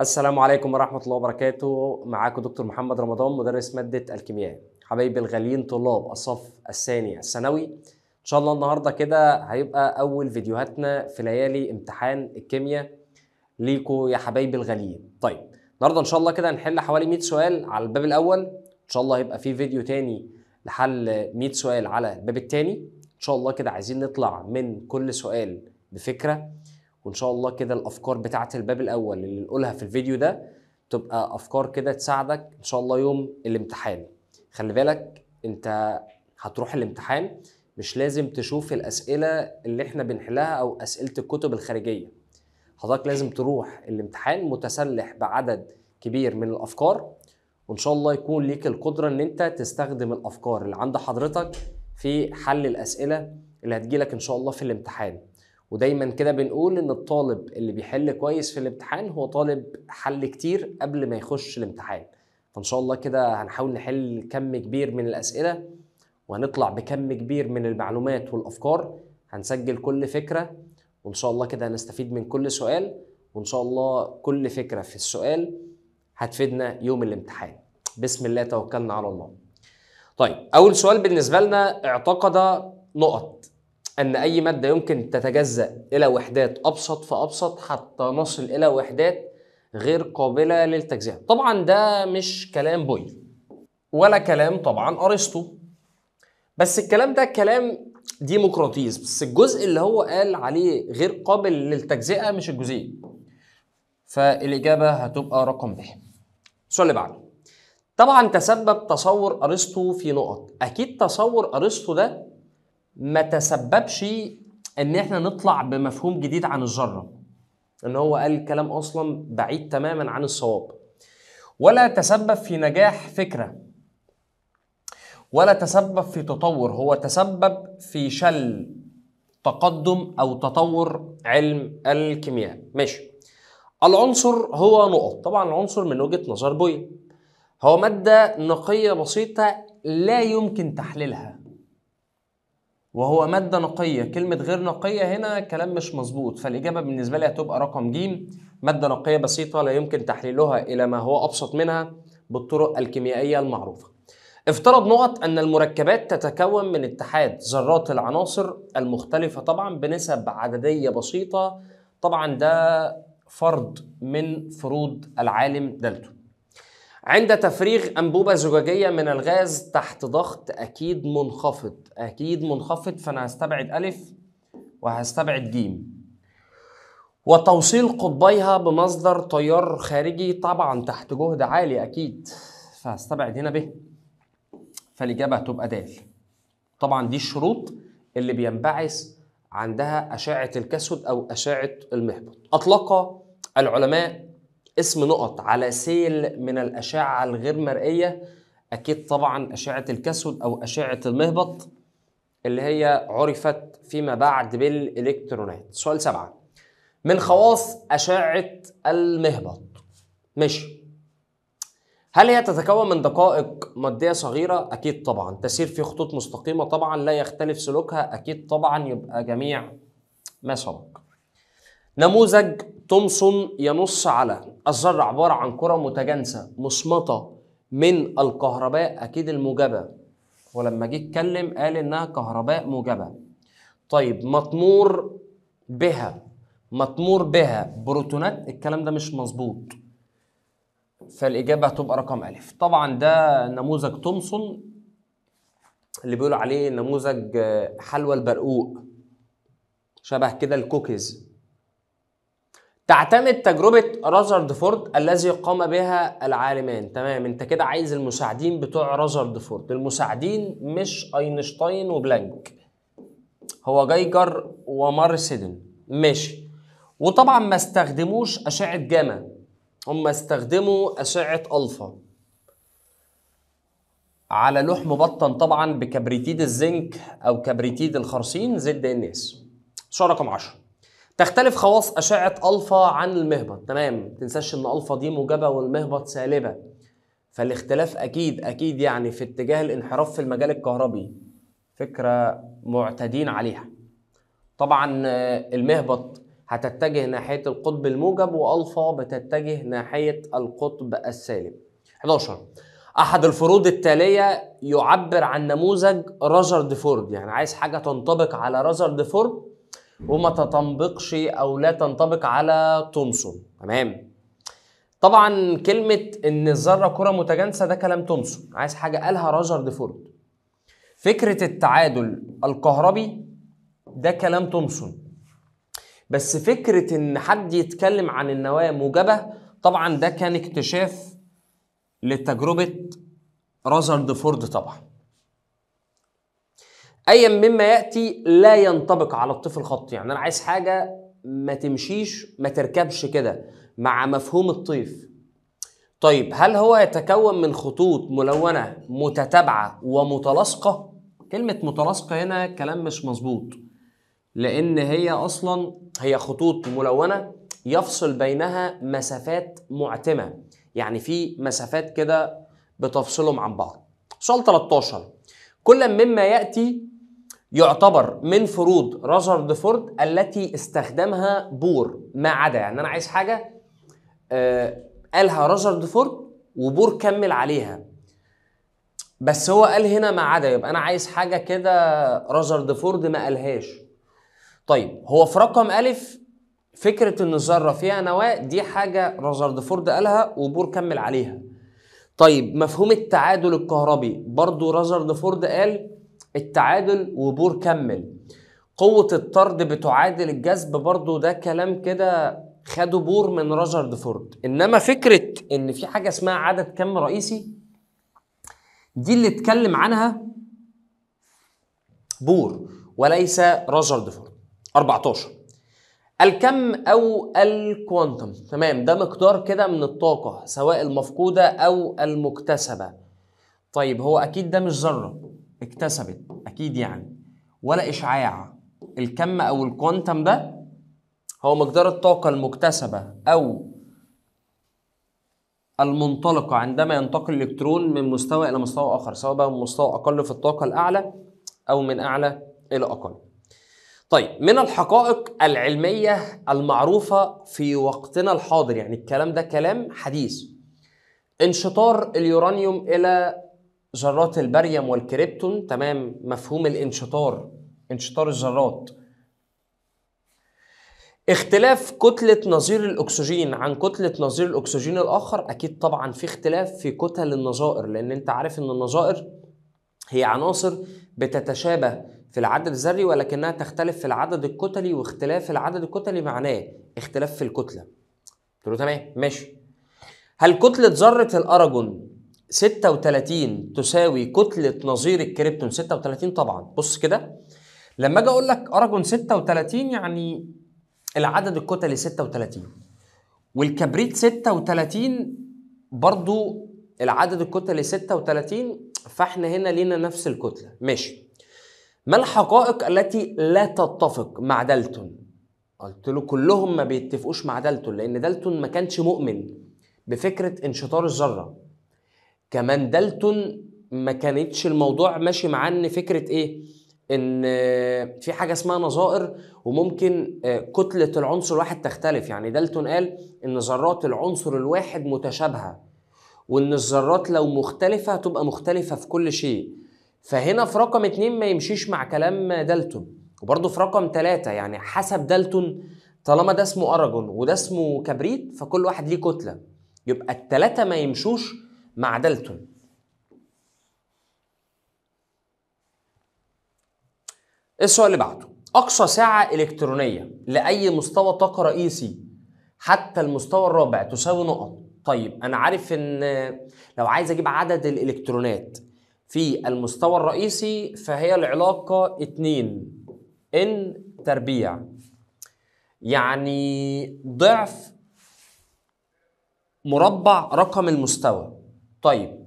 السلام عليكم ورحمة الله وبركاته معاكم دكتور محمد رمضان مدرس مادة الكيمياء حبايبي الغاليين طلاب الصف الثاني الثانوي إن شاء الله النهاردة كده هيبقى أول فيديوهاتنا في ليالي امتحان الكيمياء ليكوا يا حبايبي الغاليين طيب النهاردة إن شاء الله كده هنحل حوالي 100 سؤال على الباب الأول إن شاء الله هيبقى في فيديو تاني لحل 100 سؤال على الباب التاني إن شاء الله كده عايزين نطلع من كل سؤال بفكرة وان شاء الله كده الافكار بتاعه الباب الاول اللي نقولها في الفيديو ده تبقى افكار كده تساعدك ان شاء الله يوم الامتحان خلي بالك انت هتروح الامتحان مش لازم تشوف الاسئله اللي احنا بنحلها او اسئله الكتب الخارجيه حضرتك لازم تروح الامتحان متسلح بعدد كبير من الافكار وان شاء الله يكون ليك القدره ان انت تستخدم الافكار اللي عند حضرتك في حل الاسئله اللي هتجيلك ان شاء الله في الامتحان ودايما كده بنقول ان الطالب اللي بيحل كويس في الامتحان هو طالب حل كتير قبل ما يخش الامتحان فان شاء الله كده هنحاول نحل كم كبير من الاسئله وهنطلع بكم كبير من المعلومات والافكار هنسجل كل فكره وان شاء الله كده هنستفيد من كل سؤال وان شاء الله كل فكره في السؤال هتفيدنا يوم الامتحان بسم الله توكلنا على الله طيب اول سؤال بالنسبه لنا اعتقد نقط أن أي مادة يمكن تتجزأ إلى وحدات أبسط فأبسط حتى نصل إلى وحدات غير قابلة للتجزئة طبعا ده مش كلام بوي ولا كلام طبعا أرسطو بس الكلام ده كلام ديمقراطيس بس الجزء اللي هو قال عليه غير قابل للتجزئة مش الجزئية فالإجابة هتبقى رقم ب السؤال اللي بعده طبعا تسبب تصور أرسطو في نقط أكيد تصور أرسطو ده ما تسببش ان احنا نطلع بمفهوم جديد عن الذره ان هو قال الكلام اصلا بعيد تماما عن الصواب ولا تسبب في نجاح فكره ولا تسبب في تطور هو تسبب في شل تقدم او تطور علم الكيمياء ماشي العنصر هو نقط طبعا العنصر من وجهه نظر بويل هو ماده نقيه بسيطه لا يمكن تحليلها وهو مادة نقية كلمة غير نقية هنا كلام مش مظبوط فالإجابة بالنسبة لي هتبقى رقم ج مادة نقية بسيطة لا يمكن تحليلها إلى ما هو أبسط منها بالطرق الكيميائية المعروفة افترض نقط أن المركبات تتكون من اتحاد ذرات العناصر المختلفة طبعا بنسب عددية بسيطة طبعا ده فرض من فروض العالم دالتون عند تفريغ أنبوبة زجاجية من الغاز تحت ضغط أكيد منخفض أكيد منخفض فأنا هستبعد ألف وهستبعد جيم وتوصيل قطبيها بمصدر تيار خارجي طبعا تحت جهد عالي أكيد فهستبعد هنا ب فالإجابة هتبقى د طبعا دي الشروط اللي بينبعث عندها أشعة الكسود أو أشعة المحبط أطلق العلماء اسم نقط على سيل من الأشعة الغير مرئية أكيد طبعا أشعة الكسود أو أشعة المهبط اللي هي عرفت فيما بعد بالإلكترونات سؤال سبعة من خواص أشعة المهبط ماشي هل هي تتكون من دقائق مادية صغيرة؟ أكيد طبعا تسير في خطوط مستقيمة طبعا لا يختلف سلوكها أكيد طبعا يبقى جميع ما سبق نموذج تومسون ينص على الذرة عبارة عن كرة متجانسة مصمتة من الكهرباء أكيد الموجبة ولما جه اتكلم قال إنها كهرباء موجبة طيب مطمور بها مطمور بها بروتونات الكلام ده مش مظبوط فالإجابة هتبقى رقم ألف طبعا ده نموذج تومسون اللي بيقول عليه نموذج آه، حلوى البرقوق شبه كده الكوكيز تعتمد تجربة رازرد فورد الذي قام بها العالمان تمام انت كده عايز المساعدين بتوع رازرد فورد المساعدين مش اينشتاين وبلانك هو جايجر ومارسيدن ماشي وطبعا ما استخدموش اشعة جاما هم استخدموا اشعة الفا على لوح مبطن طبعا بكبريتيد الزنك او كبريتيد الخرسين زد الناس شو رقم 10 تختلف خواص أشعة ألفا عن المهبط تمام تنساش إن ألفا دي موجبة والمهبط سالبة فالاختلاف أكيد أكيد يعني في اتجاه الانحراف في المجال الكهربي فكرة معتادين عليها طبعا المهبط هتتجه ناحية القطب الموجب وألفا بتتجه ناحية القطب السالب 11 أحد الفروض التالية يعبر عن نموذج رازرد فورد يعني عايز حاجة تنطبق على رازرد فورد وما تنطبقش او لا تنطبق على تومسون تمام طبعا كلمه ان الذره كره متجانسه ده كلام تومسون عايز حاجه قالها راجر فورد فكره التعادل الكهربي ده كلام تومسون بس فكره ان حد يتكلم عن النواة موجبه طبعا ده كان اكتشاف لتجربه رازرد فورد طبعا ايا مما ياتي لا ينطبق على الطفل خط يعني انا عايز حاجه ما تمشيش ما تركبش كده مع مفهوم الطيف طيب هل هو يتكون من خطوط ملونه متتابعه ومتلاصقه كلمه متلاصقه هنا كلام مش مظبوط لان هي اصلا هي خطوط ملونه يفصل بينها مسافات معتمه يعني في مسافات كده بتفصلهم عن بعض سؤال 13 كل مما ياتي يعتبر من فروض رازرد فورد التي استخدمها بور ما عدا يعني انا عايز حاجه آه، قالها رازرد فورد وبور كمل عليها بس هو قال هنا ما عدا يبقى انا عايز حاجه كده رازرد فورد ما قالهاش طيب هو في رقم الف فكره ان الذره فيها نواه دي حاجه رازرد فورد قالها وبور كمل عليها طيب مفهوم التعادل الكهربي برضو رازرد فورد قال التعادل وبور كمل قوة الطرد بتعادل الجذب برضو ده كلام كده خدوا بور من راجر دفورد انما فكرة ان في حاجة اسمها عدد كم رئيسي دي اللي اتكلم عنها بور وليس راجر دفورد 14 الكم او الكوانتم تمام ده مقدار كده من الطاقة سواء المفقودة او المكتسبة طيب هو اكيد ده مش ذرة اكتسبت اكيد يعني ولا اشعاع الكم او الكوانتم ده هو مقدار الطاقة المكتسبة أو المنطلقة عندما ينتقل الإلكترون من مستوى إلى مستوى آخر سواء بقى من مستوى أقل في الطاقة الأعلى أو من أعلى إلى أقل. طيب من الحقائق العلمية المعروفة في وقتنا الحاضر يعني الكلام ده كلام حديث انشطار اليورانيوم إلى ذرات البريم والكريبتون تمام مفهوم الانشطار انشطار الذرات اختلاف كتلة نظير الأكسجين عن كتلة نظير الأكسجين الآخر أكيد طبعا في اختلاف في كتل النظائر لأن أنت عارف أن النظائر هي عناصر بتتشابه في العدد الذري ولكنها تختلف في العدد الكتلي واختلاف العدد الكتلي معناه اختلاف في الكتلة قلت له تمام ماشي هل كتلة ذرة الأراجون 36 تساوي كتلة نظير الكريبتون 36 طبعا بص كده لما اجي اقول لك اراجون 36 يعني العدد الكتلي 36 والكبريت 36 برضو العدد الكتلي 36 فاحنا هنا لينا نفس الكتلة ماشي ما الحقائق التي لا تتفق مع دالتون قلت له كلهم ما بيتفقوش مع دالتون لان دالتون ما كانش مؤمن بفكرة انشطار الذرة كمان دالتون ما كانتش الموضوع ماشي معاه ان فكره ايه ان في حاجه اسمها نظائر وممكن آه، كتله العنصر الواحد تختلف يعني دالتون قال ان ذرات العنصر الواحد متشابهه وان الذرات لو مختلفه هتبقى مختلفه في كل شيء فهنا في رقم اتنين ما يمشيش مع كلام دالتون وبرده في رقم ثلاثة يعني حسب دالتون طالما ده اسمه أراجون وده اسمه كبريت فكل واحد ليه كتلة يبقى الثلاثة ما يمشوش معدلته السؤال اللي بعده أقصى ساعة إلكترونية لأي مستوى طاقة رئيسي حتى المستوى الرابع تساوي نقط طيب أنا عارف إن لو عايز أجيب عدد الإلكترونات في المستوى الرئيسي فهي العلاقة 2 ان تربيع يعني ضعف مربع رقم المستوى طيب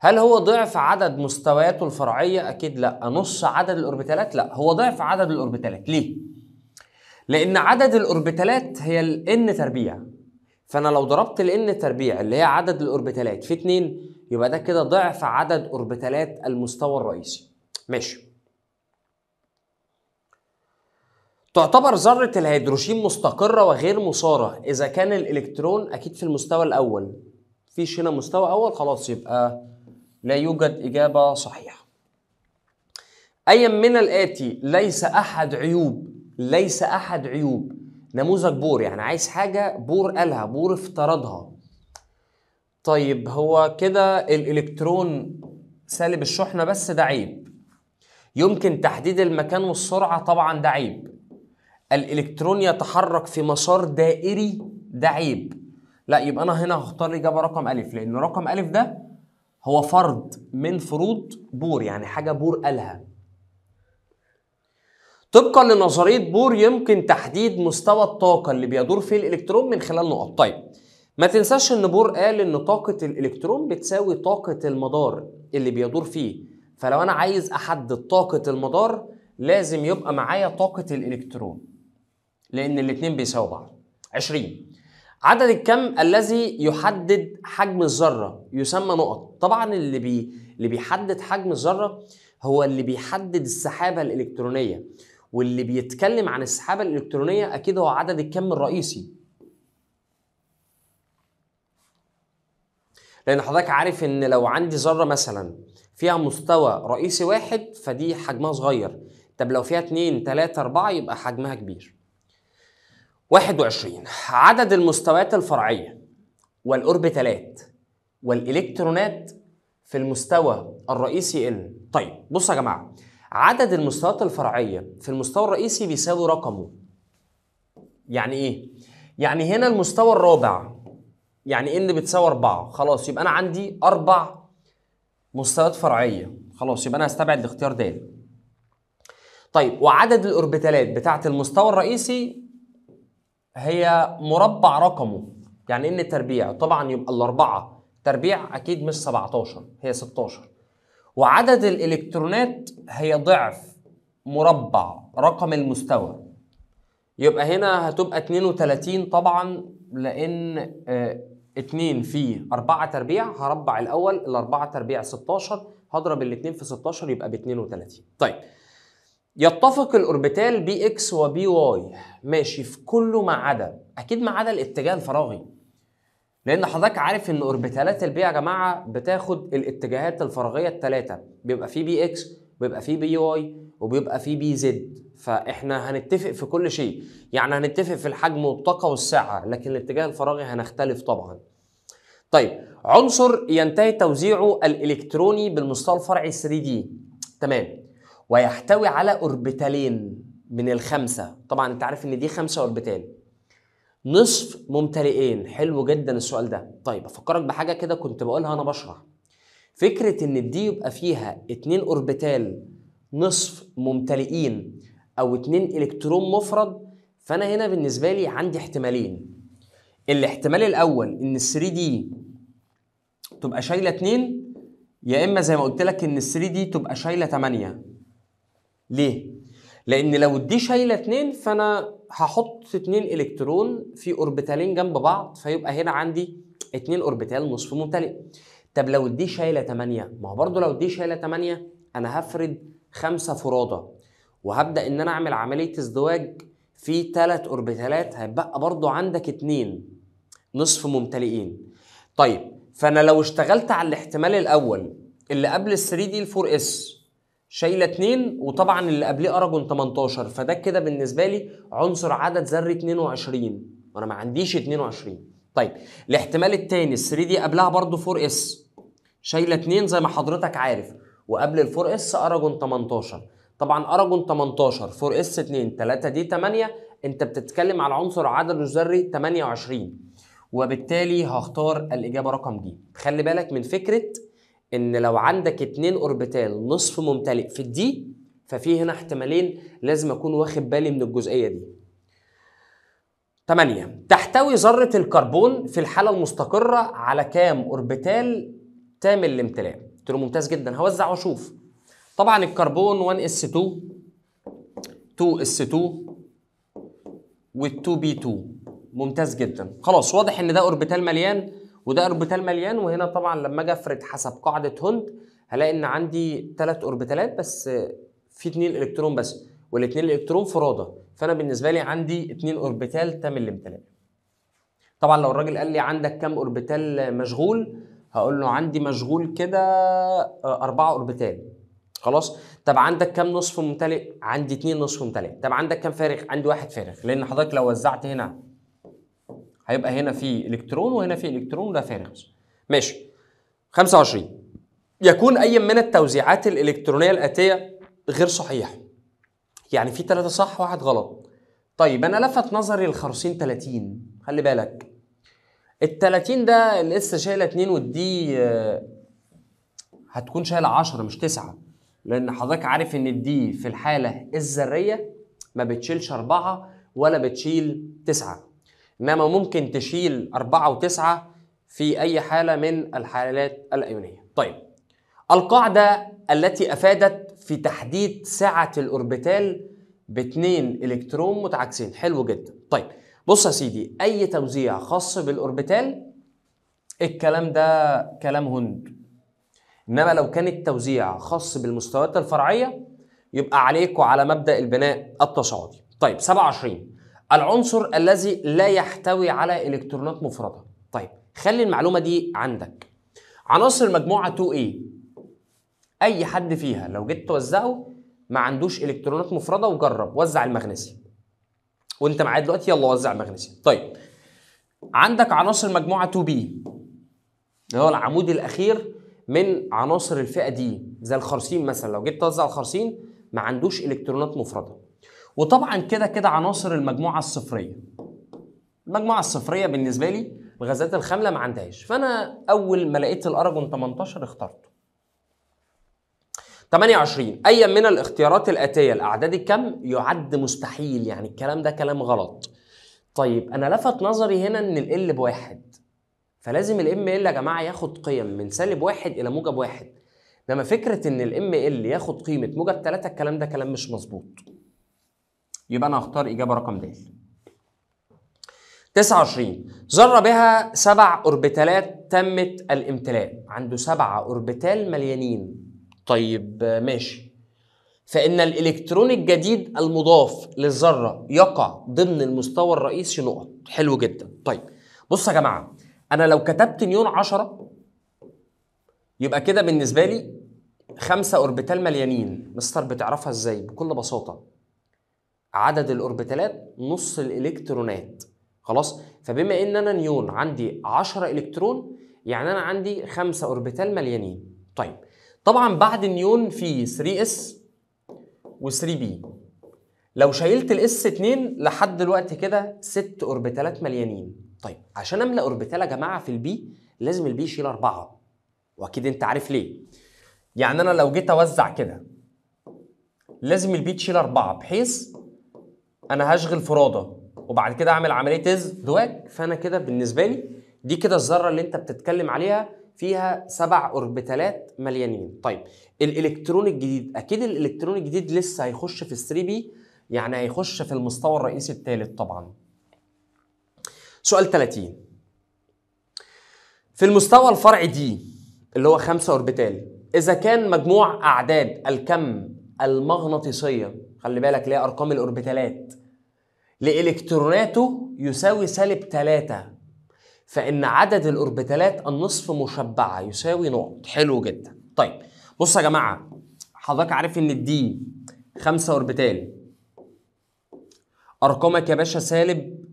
هل هو ضعف عدد مستوياته الفرعيه اكيد لا نص عدد الاوربيتالات لا هو ضعف عدد الاوربيتالات ليه لان عدد الاوربيتالات هي الان تربيع فانا لو ضربت الان تربيع اللي هي عدد الاوربيتالات في 2 يبقى ده كده ضعف عدد اوربيتالات المستوى الرئيسي ماشي تعتبر ذرة الهيدروجين مستقرة وغير مسارة إذا كان الإلكترون أكيد في المستوى الأول فيش هنا مستوى أول خلاص يبقى لا يوجد إجابة صحيحة أيا من الآتي ليس أحد عيوب ليس أحد عيوب نموذج بور يعني عايز حاجة بور قالها بور افترضها طيب هو كده الإلكترون سالب الشحنة بس ده عيب يمكن تحديد المكان والسرعة طبعا ده عيب الإلكترون يتحرك في مسار دائري ده عيب لا يبقى انا هنا هختار الاجابه رقم الف لان رقم الف ده هو فرد من فروض بور يعني حاجه بور قالها طبقا لنظريه بور يمكن تحديد مستوى الطاقه اللي بيدور فيه الالكترون من خلال نقط طيب ما تنساش ان بور قال ان طاقه الالكترون بتساوي طاقه المدار اللي بيدور فيه فلو انا عايز احدد طاقه المدار لازم يبقى معايا طاقه الالكترون لان الاثنين بيساوي بعض 20 عدد الكم الذي يحدد حجم الذرة يسمى نقط طبعا اللي, بي... اللي بيحدد حجم الذرة هو اللي بيحدد السحابة الإلكترونية واللي بيتكلم عن السحابة الإلكترونية أكيد هو عدد الكم الرئيسي لأن حضرتك عارف إن لو عندي ذرة مثلا فيها مستوى رئيسي واحد فدي حجمها صغير طب لو فيها اتنين تلاتة أربعة يبقى حجمها كبير 21 عدد المستويات الفرعية والأوربيتالات والإلكترونات في المستوى الرئيسي N طيب بصوا يا جماعة عدد المستويات الفرعية في المستوى الرئيسي بيساوي رقمه يعني إيه؟ يعني هنا المستوى الرابع يعني N بتساوي أربعة خلاص يبقى أنا عندي أربع مستويات فرعية خلاص يبقى أنا هستبعد الاختيار ده طيب وعدد الأوربيتالات بتاعة المستوى الرئيسي هي مربع رقمه يعني ان تربيع طبعا يبقى الاربعه تربيع اكيد مش 17 هي 16 وعدد الالكترونات هي ضعف مربع رقم المستوى يبقى هنا هتبقى 32 طبعا لان 2 آه، في 4 تربيع هربع الاول الاربعه تربيع 16 هضرب الاثنين في 16 يبقى ب 32 طيب يتفق الاوربيتال بي اكس وبي واي ماشي في كله ما عدا اكيد ما عدا الاتجاه الفراغي لان حضرتك عارف ان اوربيتالات البي يا جماعه بتاخد الاتجاهات الفراغيه الثلاثه بيبقى في بي اكس وبيبقى في بي واي وبيبقى في بي زد فاحنا هنتفق في كل شيء يعني هنتفق في الحجم والطاقه والسعه لكن الاتجاه الفراغي هنختلف طبعا طيب عنصر ينتهي توزيعه الالكتروني بالمستوى الفرعي 3 دي تمام ويحتوي على اوربيتالين من الخمسه طبعا انت عارف ان دي خمسه اوربيتال نصف ممتلئين حلو جدا السؤال ده طيب افكرك بحاجه كده كنت بقولها وانا بشرح فكره ان الدي يبقى فيها اتنين اوربيتال نصف ممتلئين او اتنين الكترون مفرد فانا هنا بالنسبه لي عندي احتمالين الاحتمال الاول ان ال 3 دي تبقى شايله اتنين يا اما زي ما قلت لك ان ال 3 دي تبقى شايله 8 ليه؟ لان لو دي شايله اتنين فانا هحط اتنين الكترون في اوربيتالين جنب بعض فيبقى هنا عندي اتنين اوربيتال نصف ممتلئ طب لو دي شايله 8 ما هو برضه لو دي شايله 8 انا هفرد خمسه فراده وهبدا ان انا اعمل عمليه ازدواج في ثلاث اوربيتالات هيبقى برضه عندك اتنين نصف ممتلئين طيب فانا لو اشتغلت على الاحتمال الاول اللي قبل ال 3 دي ال 4 اس شايله 2 وطبعا اللي قبليه اراجون 18 فده كده بالنسبه لي عنصر عدد ذري 22 وانا ما عنديش 22 طيب الاحتمال الثاني ال 3 دي قبلها برضو 4 اس شايله 2 زي ما حضرتك عارف وقبل ال 4 اس اراجون 18 طبعا اراجون 18 4 اس 2 3 دي 8 انت بتتكلم على عنصر عدد الذري 28 وبالتالي هختار الاجابه رقم ج خلي بالك من فكره ان لو عندك اتنين اوربيتال نصف ممتلئ في الدي ففي هنا احتمالين لازم اكون واخد بالي من الجزئيه دي 8 تحتوي ذره الكربون في الحاله المستقره على كام اوربيتال تام الامتلاء قلت له ممتاز جدا هوزع واشوف طبعا الكربون 1s2 2s2 وال2b2 ممتاز جدا خلاص واضح ان ده اوربيتال مليان وده اوربيتال مليان وهنا طبعا لما اجي افرد حسب قاعده هوند هلاقي ان عندي ثلاث اوربيتالات بس في اثنين الكترون بس والاثنين الكترون فراده فانا بالنسبه لي عندي اثنين اوربيتال تام الامتلاء طبعا لو الراجل قال لي عندك كام اوربيتال مشغول هقول له عندي مشغول كده آه، أربعة اوربيتال خلاص طب عندك كام نصف ممتلئ عندي اتنين نصف ممتلئ طب عندك كام فارغ عندي واحد فارغ لان حضرتك لو وزعت هنا هيبقى هنا في الكترون وهنا في الكترون وده فارغ ماشي 25 يكون اي من التوزيعات الالكترونيه الاتيه غير صحيح يعني في ثلاثه صح واحد غلط طيب انا لفت نظري الخرسين 30 خلي بالك ال 30 ده لسه شايله 2 والدي آه، هتكون شايله 10 مش 9 لان حضرتك عارف ان الدي في الحاله الذريه ما بتشيلش 4 ولا بتشيل 9 انما ممكن تشيل أربعة وتسعة في أي حالة من الحالات الأيونية طيب القاعدة التي أفادت في تحديد سعة الأوربيتال باتنين إلكترون متعاكسين حلو جدا طيب بص يا سيدي أي توزيع خاص بالأوربيتال الكلام ده كلام هند إنما لو كان التوزيع خاص بالمستويات الفرعية يبقى عليكم على مبدأ البناء التصاعدي طيب 27 العنصر الذي لا يحتوي على الكترونات مفرده طيب خلي المعلومه دي عندك عناصر المجموعه 2A إيه؟ اي حد فيها لو جيت توزعه ما عندوش الكترونات مفرده وجرب وزع المغنيسيوم وانت معايا دلوقتي يلا وزع المغنيسيوم طيب عندك عناصر مجموعه 2B اللي هو العمود الاخير من عناصر الفئه دي زي الخرسين مثلا لو جيت توزع الخرسين ما عندوش الكترونات مفرده وطبعا كده كده عناصر المجموعه الصفريه المجموعه الصفريه بالنسبه لي الغازات الخامله ما عندهاش فانا اول ما لقيت الارجون 18 اخترته 28 ايا من الاختيارات الاتيه الاعداد الكم يعد مستحيل يعني الكلام ده كلام غلط طيب انا لفت نظري هنا ان ال بواحد فلازم الام ال يا جماعه ياخد قيم من سالب واحد الى موجب واحد انما فكره ان الام ال ياخد قيمه موجب ثلاثه الكلام ده كلام مش مظبوط يبقى انا هختار اجابه رقم د 29 ذره بها سبع اوربيتالات تمت الامتلاء عنده سبعة اوربيتال مليانين طيب ماشي فان الالكترون الجديد المضاف للذره يقع ضمن المستوى الرئيسي نقط حلو جدا طيب بصوا يا جماعه انا لو كتبت نيون 10 يبقى كده بالنسبه لي خمسة اوربيتال مليانين مستر بتعرفها ازاي بكل بساطه عدد الاوربيتالات نص الالكترونات خلاص فبما ان انا نيون عندي 10 الكترون يعني انا عندي 5 اوربيتال مليانين طيب طبعا بعد النيون في 3 اس و3 بي لو شيلت الاس 2 لحد دلوقتي كده 6 اوربيتالات مليانين طيب عشان املى اوربيتال يا جماعه في البي لازم البي يشيل 4 واكيد انت عارف ليه يعني انا لو جيت اوزع كده لازم البي تشيل 4 بحيث انا هشغل فرادة وبعد كده اعمل عملية ازدواج فانا كده بالنسبة لي دي كده الذرة اللي انت بتتكلم عليها فيها سبع اوربيتالات مليانين طيب الالكترون الجديد اكيد الالكترون الجديد لسه هيخش في 3 بي يعني هيخش في المستوى الرئيسي الثالث طبعا سؤال 30 في المستوى الفرع دي اللي هو خمسة اوربيتال اذا كان مجموع اعداد الكم المغناطيسيه خلي بالك ليه ارقام الاوربيتالات لالكتروناته يساوي سالب 3 فان عدد الاوربيتالات النصف مشبعه يساوي نقط حلو جدا طيب بص يا جماعه حضرتك عارف ان الدي 5 اوربيتال ارقامك يا باشا سالب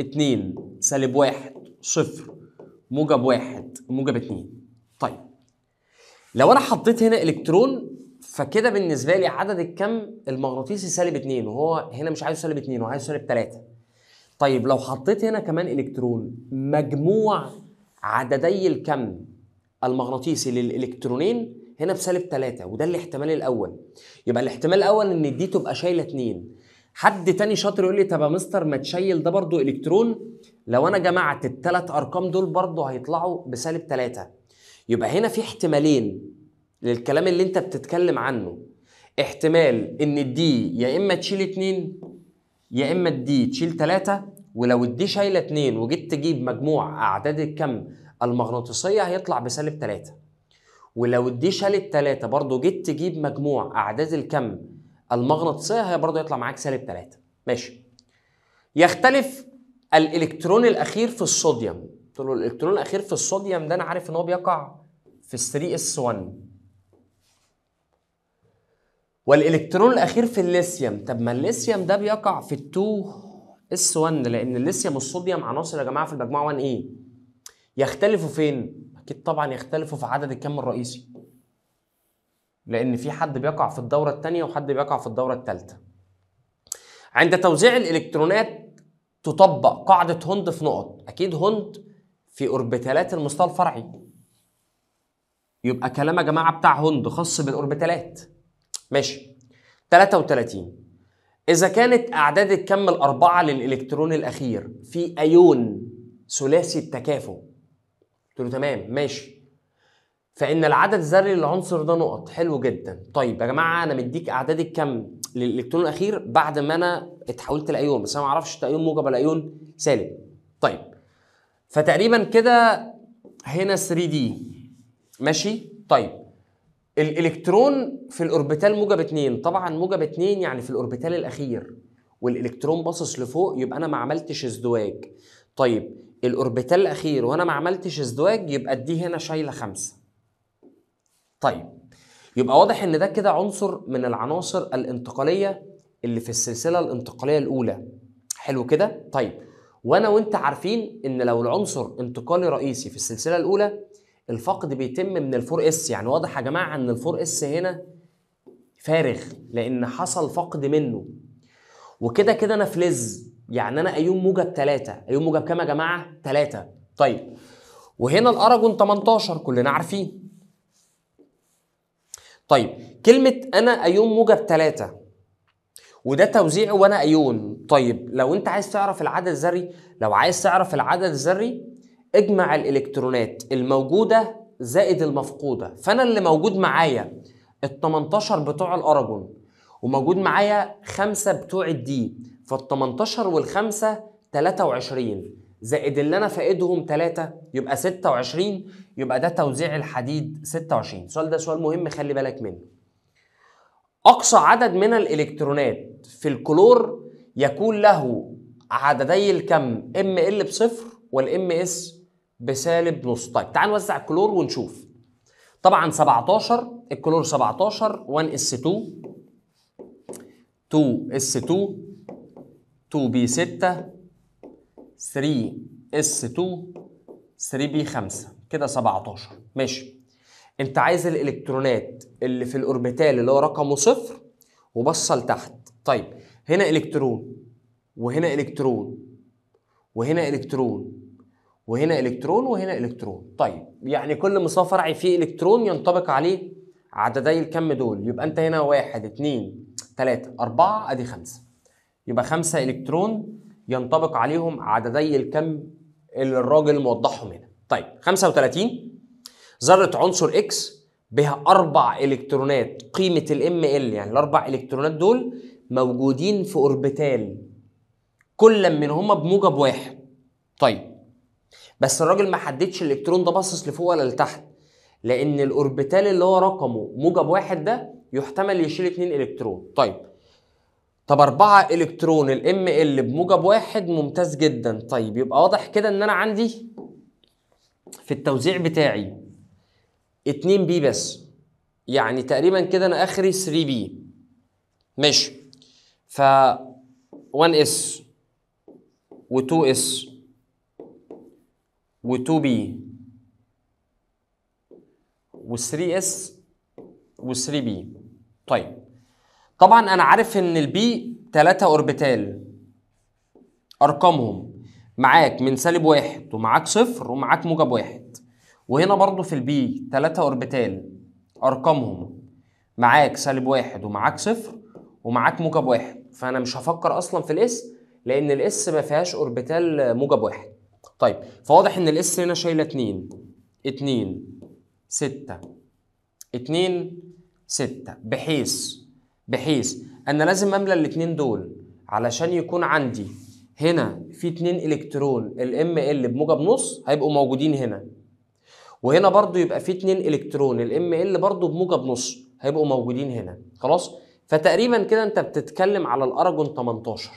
2 سالب 1 صفر موجب 1 موجب 2 طيب لو انا حطيت هنا الكترون فكده بالنسبه لي عدد الكم المغناطيسي سالب 2 وهو هنا مش عايزه سالب 2 وعايزه سالب 3 طيب لو حطيت هنا كمان الكترون مجموع عددي الكم المغناطيسي للالكترونين هنا بسالب 3 وده الاحتمال الاول يبقى الاحتمال الاول ان دي تبقى شايله 2 حد تاني شاطر يقول لي طب يا مستر ما تشيل ده برضه الكترون لو انا جمعت الثلاث ارقام دول برضه هيطلعوا بسالب 3 يبقى هنا في احتمالين للكلام اللي انت بتتكلم عنه احتمال ان الدي يا اما تشيل اتنين يا اما الدي تشيل تلاتة ولو الدي شايله اتنين وجيت تجيب مجموع اعداد الكم المغناطيسيه هيطلع بسالب تلاتة ولو الدي شالت تلاتة برضو جيت تجيب مجموع اعداد الكم المغناطيسيه هي برضو يطلع معاك سالب تلاتة ماشي يختلف الالكترون الاخير في الصوديوم قلت له الالكترون الاخير في الصوديوم ده انا عارف ان هو بيقع في 3 اس 1 والالكترون الاخير في الليثيوم طب ما الليثيوم ده بيقع في ال 2 اس 1 لان الليثيوم والصوديوم عناصر يا جماعه في المجموعه 1 ايه يختلفوا فين اكيد طبعا يختلفوا في عدد الكم الرئيسي لان في حد بيقع في الدوره الثانيه وحد بيقع في الدوره الثالثه عند توزيع الالكترونات تطبق قاعده هوند في نقط اكيد هوند في اوربيتالات المستوى الفرعي يبقى كلام يا جماعه بتاع هوند خاص بالاوربيتالات ماشي 33 إذا كانت أعداد الكم الأربعة للإلكترون الأخير في أيون ثلاثي التكافؤ قلت له تمام ماشي فإن العدد الذري للعنصر ده نقط حلو جدا طيب يا جماعة أنا مديك أعداد الكم للإلكترون الأخير بعد ما أنا اتحولت لأيون بس أنا معرفش أعرفش أيون موجب ولا أيون سالب طيب فتقريبا كده هنا 3 دي ماشي طيب الالكترون في الاوربيتال موجب 2 طبعا موجب 2 يعني في الاوربيتال الاخير والالكترون باصص لفوق يبقى انا ما عملتش ازدواج طيب الاوربيتال الاخير وانا ما عملتش ازدواج يبقى دي هنا شايله 5 طيب يبقى واضح ان ده كده عنصر من العناصر الانتقاليه اللي في السلسله الانتقاليه الاولى حلو كده طيب وانا وانت عارفين ان لو العنصر انتقالي رئيسي في السلسله الاولى الفقد بيتم من الفور اس يعني واضح يا جماعه ان الفور اس هنا فارغ لان حصل فقد منه وكده كده انا فلز يعني انا ايون موجب 3 ايون موجب كام يا جماعه 3 طيب وهنا الاراجون 18 كلنا عارفين طيب كلمه انا ايون موجب 3 وده توزيع وانا ايون طيب لو انت عايز تعرف العدد الذري لو عايز تعرف العدد الذري اجمع الالكترونات الموجوده زائد المفقوده فانا اللي موجود معايا ال 18 بتوع الارجون وموجود معايا 5 بتوع الدي فال 18 وال 5 23 زائد اللي انا فاقدهم 3 يبقى 26 يبقى ده توزيع الحديد 26 السؤال ده سؤال مهم خلي بالك منه اقصى عدد من الالكترونات في الكلور يكون له عددي الكم ام ال بصفر والام اس بسالب نص طيب تعال نوزع الكلور ونشوف طبعا 17 الكلور 17 1 اس 2 2 اس 2 2 بي 6 3 اس 2 3 بي 5 كده 17 ماشي انت عايز الالكترونات اللي في الاوربيتال اللي هو رقمه صفر وبصل تحت طيب هنا الكترون وهنا الكترون وهنا الكترون وهنا الكترون وهنا الكترون طيب يعني كل مسافه فرعي فيه الكترون ينطبق عليه عددي الكم دول يبقى انت هنا واحد اتنين تلاتة أربعة أدي خمسة يبقى خمسة إلكترون ينطبق عليهم عددي الكم اللي الراجل موضحهم هنا طيب 35 ذرة عنصر إكس بها أربع إلكترونات قيمة الام ال يعني الأربع إلكترونات دول موجودين في أوربيتال كل منهما بموجب واحد طيب بس الراجل ما حددش الالكترون ده باصص لفوق ولا لتحت لان الاوربيتال اللي هو رقمه موجب واحد ده يحتمل يشيل اتنين الكترون طيب طب أربعة الكترون الام ال بموجب واحد ممتاز جدا طيب يبقى واضح كده ان انا عندي في التوزيع بتاعي 2 بي بس يعني تقريبا كده انا اخري 3 بي ماشي ف 1 اس و2 اس و2 بي و3 اس و3 بي طيب طبعا انا عارف ان البي 3 اوربيتال ارقامهم معاك من سالب واحد ومعاك صفر ومعاك موجب واحد وهنا برضو في البي 3 اوربيتال ارقامهم معاك سالب واحد ومعاك صفر ومعاك موجب واحد فانا مش هفكر اصلا في الاس لان الاس ما فيهاش اوربيتال موجب واحد طيب فواضح ان الاس هنا شايله 2 2 6 2 6 بحيث بحيث انا لازم املى الاثنين دول علشان يكون عندي هنا في 2 الكترون الام ال بموجب نص هيبقوا موجودين هنا وهنا برضو يبقى في 2 الكترون الام ال برضو بموجب نص هيبقوا موجودين هنا خلاص فتقريبا كده انت بتتكلم على الارجون 18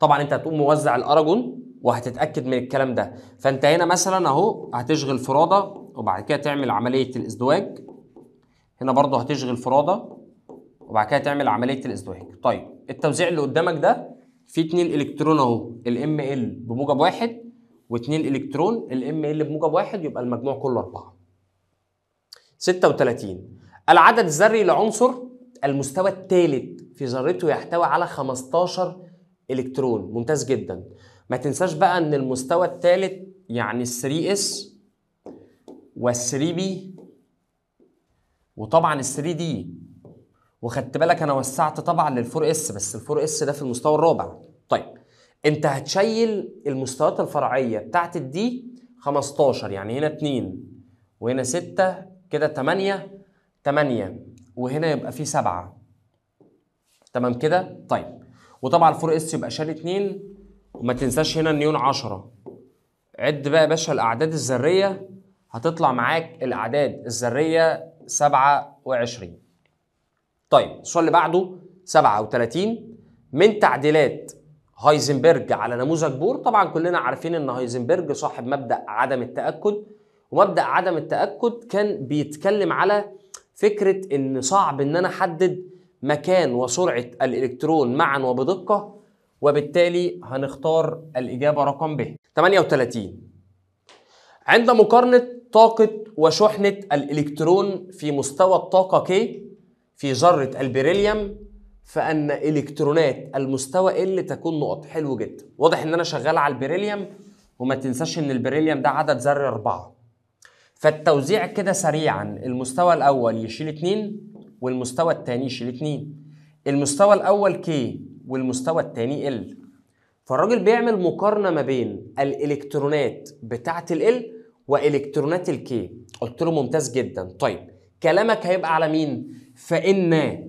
طبعا انت هتقوم موزع الاراجون وهتتاكد من الكلام ده فانت هنا مثلا اهو هتشغل فراده وبعد كده تعمل عمليه الازدواج هنا برضو هتشغل فراده وبعد كده تعمل عمليه الازدواج طيب التوزيع اللي قدامك ده في اتنين الكترون اهو الام ال بموجب واحد واتنين الكترون الام ال بموجب واحد يبقى المجموع كله اربعه 36 العدد الذري لعنصر المستوى الثالث في ذرته يحتوي على 15 الكترون ممتاز جدا ما تنساش بقى ان المستوى الثالث يعني ال 3 اس وال 3 بي وطبعا ال 3 دي وخدت بالك انا وسعت طبعا لل 4 اس بس ال 4 اس ده في المستوى الرابع طيب انت هتشيل المستويات الفرعيه بتاعت الدي 15 يعني هنا 2 وهنا 6 كده 8 8 وهنا يبقى في 7 تمام كده طيب وطبعا 4 اس يبقى شال 2 وما تنساش هنا النيون 10 عد بقى يا باشا الاعداد الذريه هتطلع معاك الاعداد الذريه 27 طيب السؤال اللي بعده 37 من تعديلات هايزنبرج على نموذج بور طبعا كلنا عارفين ان هايزنبرج صاحب مبدا عدم التاكد ومبدا عدم التاكد كان بيتكلم على فكره ان صعب ان انا احدد مكان وسرعة الإلكترون معا وبدقة وبالتالي هنختار الإجابة رقم ب 38 عند مقارنة طاقة وشحنة الإلكترون في مستوى الطاقة K في ذرة البريليوم فأن إلكترونات المستوى L تكون نقط حلو جدا واضح إن أنا شغال على البريليوم وما تنساش إن البريليوم ده عدد ذري أربعة فالتوزيع كده سريعا المستوى الأول يشيل اتنين والمستوى الثاني يشيل 2 المستوى الاول كي والمستوى الثاني ال فالراجل بيعمل مقارنه ما بين الالكترونات بتاعه ال والكترونات الكي قلت له ممتاز جدا طيب كلامك هيبقى على مين فان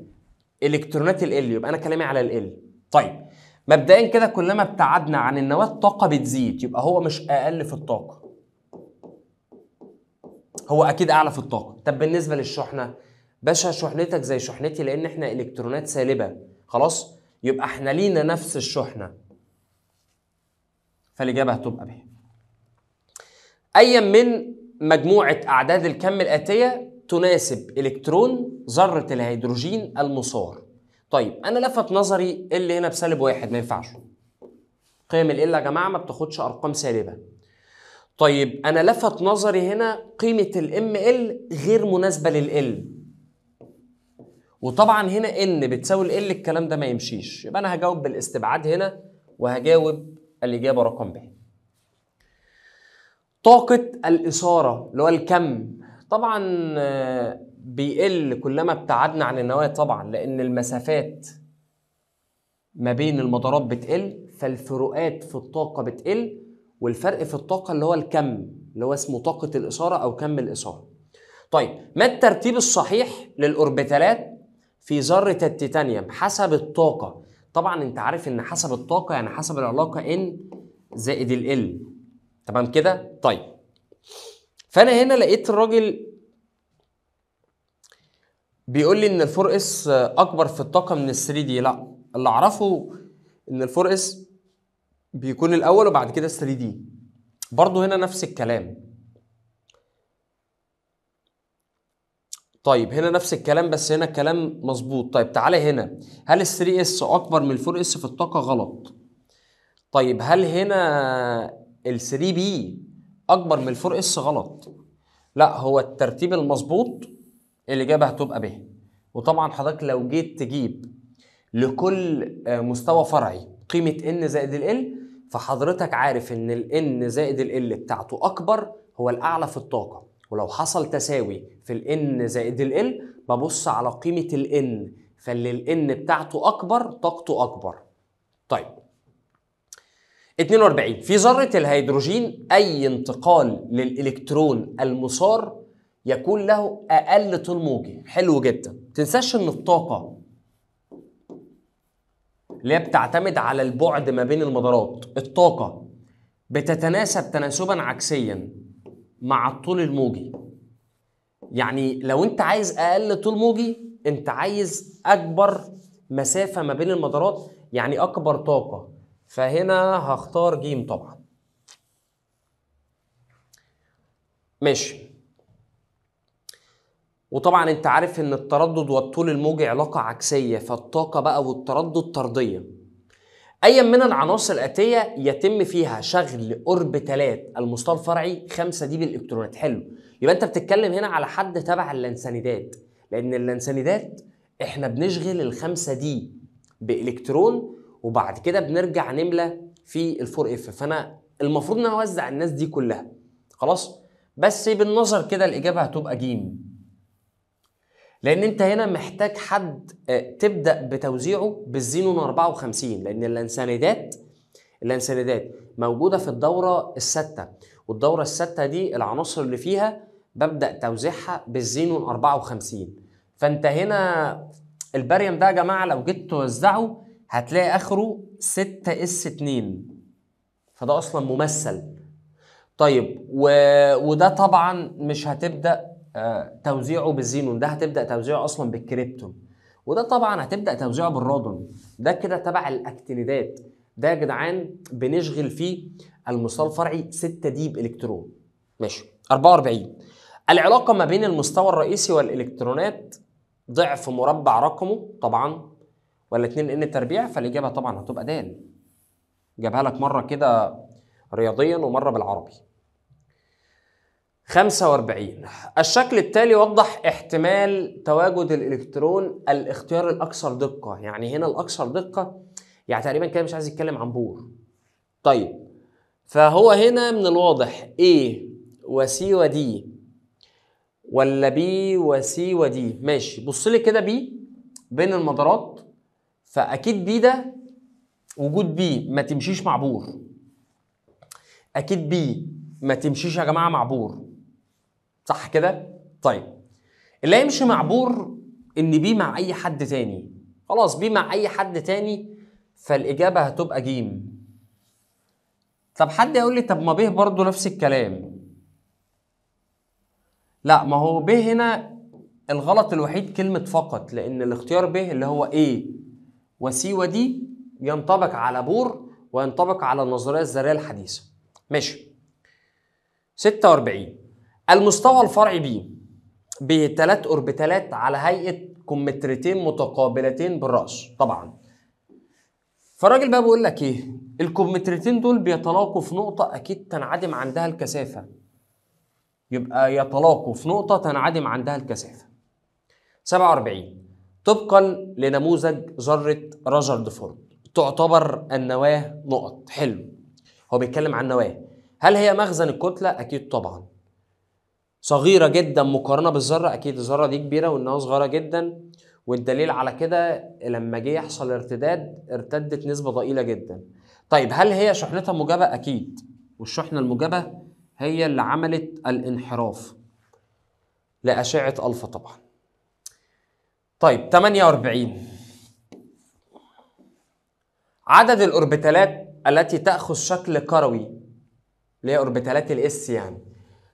الكترونات ال يبقى انا كلامي على ال طيب مبدئيا كده كلما ابتعدنا عن النواه الطاقه بتزيد يبقى هو مش اقل في الطاقه هو اكيد اعلى في الطاقه طب بالنسبه للشحنه باشا شحنتك زي شحنتي لان احنا الكترونات سالبه خلاص يبقى احنا لينا نفس الشحنه فالاجابه هتبقى ب ايا من مجموعه اعداد الكم الاتيه تناسب الكترون ذره الهيدروجين المصار طيب انا لفت نظري اللي هنا بسالب واحد ما ينفعش قيم ال يا جماعه ما بتاخدش ارقام سالبه طيب انا لفت نظري هنا قيمه الام ال غير مناسبه لل وطبعا هنا ان بتساوي ال الكلام ده ما يمشيش يبقى انا هجاوب بالاستبعاد هنا وهجاوب الاجابه رقم ب طاقه الاثاره اللي هو الكم طبعا آه، بيقل كلما ابتعدنا عن النواة طبعا لان المسافات ما بين المدارات بتقل فالفروقات في الطاقه بتقل والفرق في الطاقه اللي هو الكم اللي هو اسمه طاقه الاثاره او كم الاثاره طيب ما الترتيب الصحيح للاوربيتالات في ذرة التيتانيوم حسب الطاقة طبعا انت عارف ان حسب الطاقة يعني حسب العلاقة ان زائد ال تمام كده طيب فانا هنا لقيت الراجل بيقول لي ان الفور اس اكبر في الطاقه من ال 3 دي لا اللي اعرفه ان الفور اس بيكون الاول وبعد كده 3 دي برضه هنا نفس الكلام طيب هنا نفس الكلام بس هنا الكلام مظبوط طيب تعالى هنا هل ال 3 اس اكبر من ال 4 اس في الطاقه غلط طيب هل هنا ال 3 بي اكبر من ال 4 اس غلط لا هو الترتيب المظبوط الاجابه هتبقى ب وطبعا حضرتك لو جيت تجيب لكل آه، مستوى فرعي قيمه ان زائد ال فحضرتك عارف ان ال ان زائد ال ال بتاعته اكبر هو الاعلى في الطاقه ولو حصل تساوي في ال n زائد ال l ببص على قيمة ال n فاللي ال n بتاعته أكبر طاقته أكبر طيب 42 في ذرة الهيدروجين أي انتقال للإلكترون المصار يكون له أقل طول موجي حلو جدا تنساش إن الطاقة اللي هي بتعتمد على البعد ما بين المدارات الطاقة بتتناسب تناسبا عكسيا مع الطول الموجي يعني لو انت عايز اقل طول موجي انت عايز اكبر مسافة ما بين المدارات يعني اكبر طاقة فهنا هختار جيم طبعا ماشي وطبعا انت عارف ان التردد والطول الموجي علاقة عكسية فالطاقة بقى والتردد طردية أي من العناصر الآتية يتم فيها شغل أوربيتالات المستوى الفرعي 5 دي بالإلكترونات حلو يبقى أنت بتتكلم هنا على حد تبع اللانسانيدات لأن اللانسانيدات إحنا بنشغل الخمسة دي بإلكترون وبعد كده بنرجع نملى في الفور اف فأنا المفروض إن أنا أوزع الناس دي كلها خلاص بس بالنظر كده الإجابة هتبقى جيم لان انت هنا محتاج حد آه، تبدا بتوزيعه بالزينون 54 لان الانسانيدات الانسانيدات موجوده في الدوره السادسه والدوره السادسه دي العناصر اللي فيها ببدا توزيعها بالزينون 54 فانت هنا الباريوم ده يا جماعه لو جيت توزعه هتلاقي اخره 6 اس 2 فده اصلا ممثل طيب و... وده طبعا مش هتبدا توزيعه بالزينون ده هتبدا توزيعه اصلا بالكريبتون وده طبعا هتبدا توزيعه بالرادون ده كده تبع الاكتينيدات ده يا جدعان بنشغل فيه المستوى الفرعي 6 دي بالكترون ماشي 44 العلاقه ما بين المستوى الرئيسي والالكترونات ضعف مربع رقمه طبعا ولا 2 ان تربيع فالاجابه طبعا هتبقى د جابها لك مره كده رياضيا ومره بالعربي 45 الشكل التالي وضح احتمال تواجد الالكترون الاختيار الاكثر دقه يعني هنا الاكثر دقه يعني تقريبا كده مش عايز يتكلم عن بور طيب فهو هنا من الواضح A و C و D ولا B و C و D ماشي بص لي كده B بين المدارات فاكيد B ده وجود B ما تمشيش مع بور اكيد B ما تمشيش يا جماعه مع بور صح كده؟ طيب اللي هيمشي مع بور ان بي مع اي حد تاني خلاص بي مع اي حد تاني فالاجابه هتبقى جيم طب حد يقول لي طب ما ب برضه نفس الكلام لا ما هو ب هنا الغلط الوحيد كلمة فقط لأن الاختيار ب اللي هو إيه وسي ودي ينطبق على بور وينطبق على النظرية الذرية الحديثة ماشي 46 المستوى الفرعي بي بثلاث اوربيتالات على هيئه كمترتين متقابلتين بالراس طبعا فالراجل بقى بيقول لك ايه الكمترتين دول بيتلاقوا في نقطه اكيد تنعدم عندها الكثافه يبقى يتلاقوا في نقطه تنعدم عندها الكثافه 47 طبقا لنموذج ذره راجرد فورد تعتبر النواه نقط حلو هو بيتكلم عن نواه هل هي مخزن الكتله اكيد طبعا صغيرة جدا مقارنة بالذرة أكيد الذرة دي كبيرة وإنها صغيرة جدا والدليل على كده لما جه يحصل ارتداد ارتدت نسبة ضئيلة جدا طيب هل هي شحنتها موجبة؟ أكيد والشحنة الموجبة هي اللي عملت الانحراف لأشعة ألفا طبعا طيب 48 عدد الأوربيتالات التي تأخذ شكل كروي اللي هي أوربيتالات الإس يعني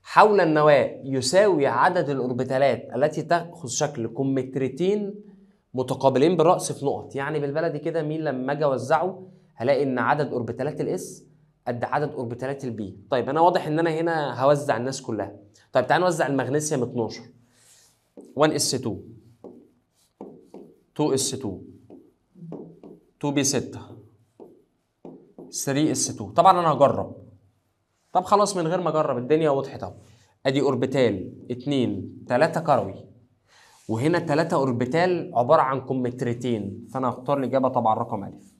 حول النواة يساوي عدد الأوربيتالات التي تأخذ شكل كومترتين متقابلين بالرأس في نقط يعني بالبلدي كده مين لما أجي أوزعه هلاقي إن عدد أوربيتالات الإس قد عدد أوربيتالات البي طيب أنا واضح إن أنا هنا هوزع الناس كلها طيب تعال نوزع المغنيسيوم 12 1s2 2s2 2b6 3s2 طبعا أنا هجرب طب خلاص من غير ما اجرب الدنيا وضحت اهو ادي اوربيتال 2 3 كروي وهنا 3 اوربيتال عباره عن كمترتين فانا هختار الاجابه طبعا رقم الف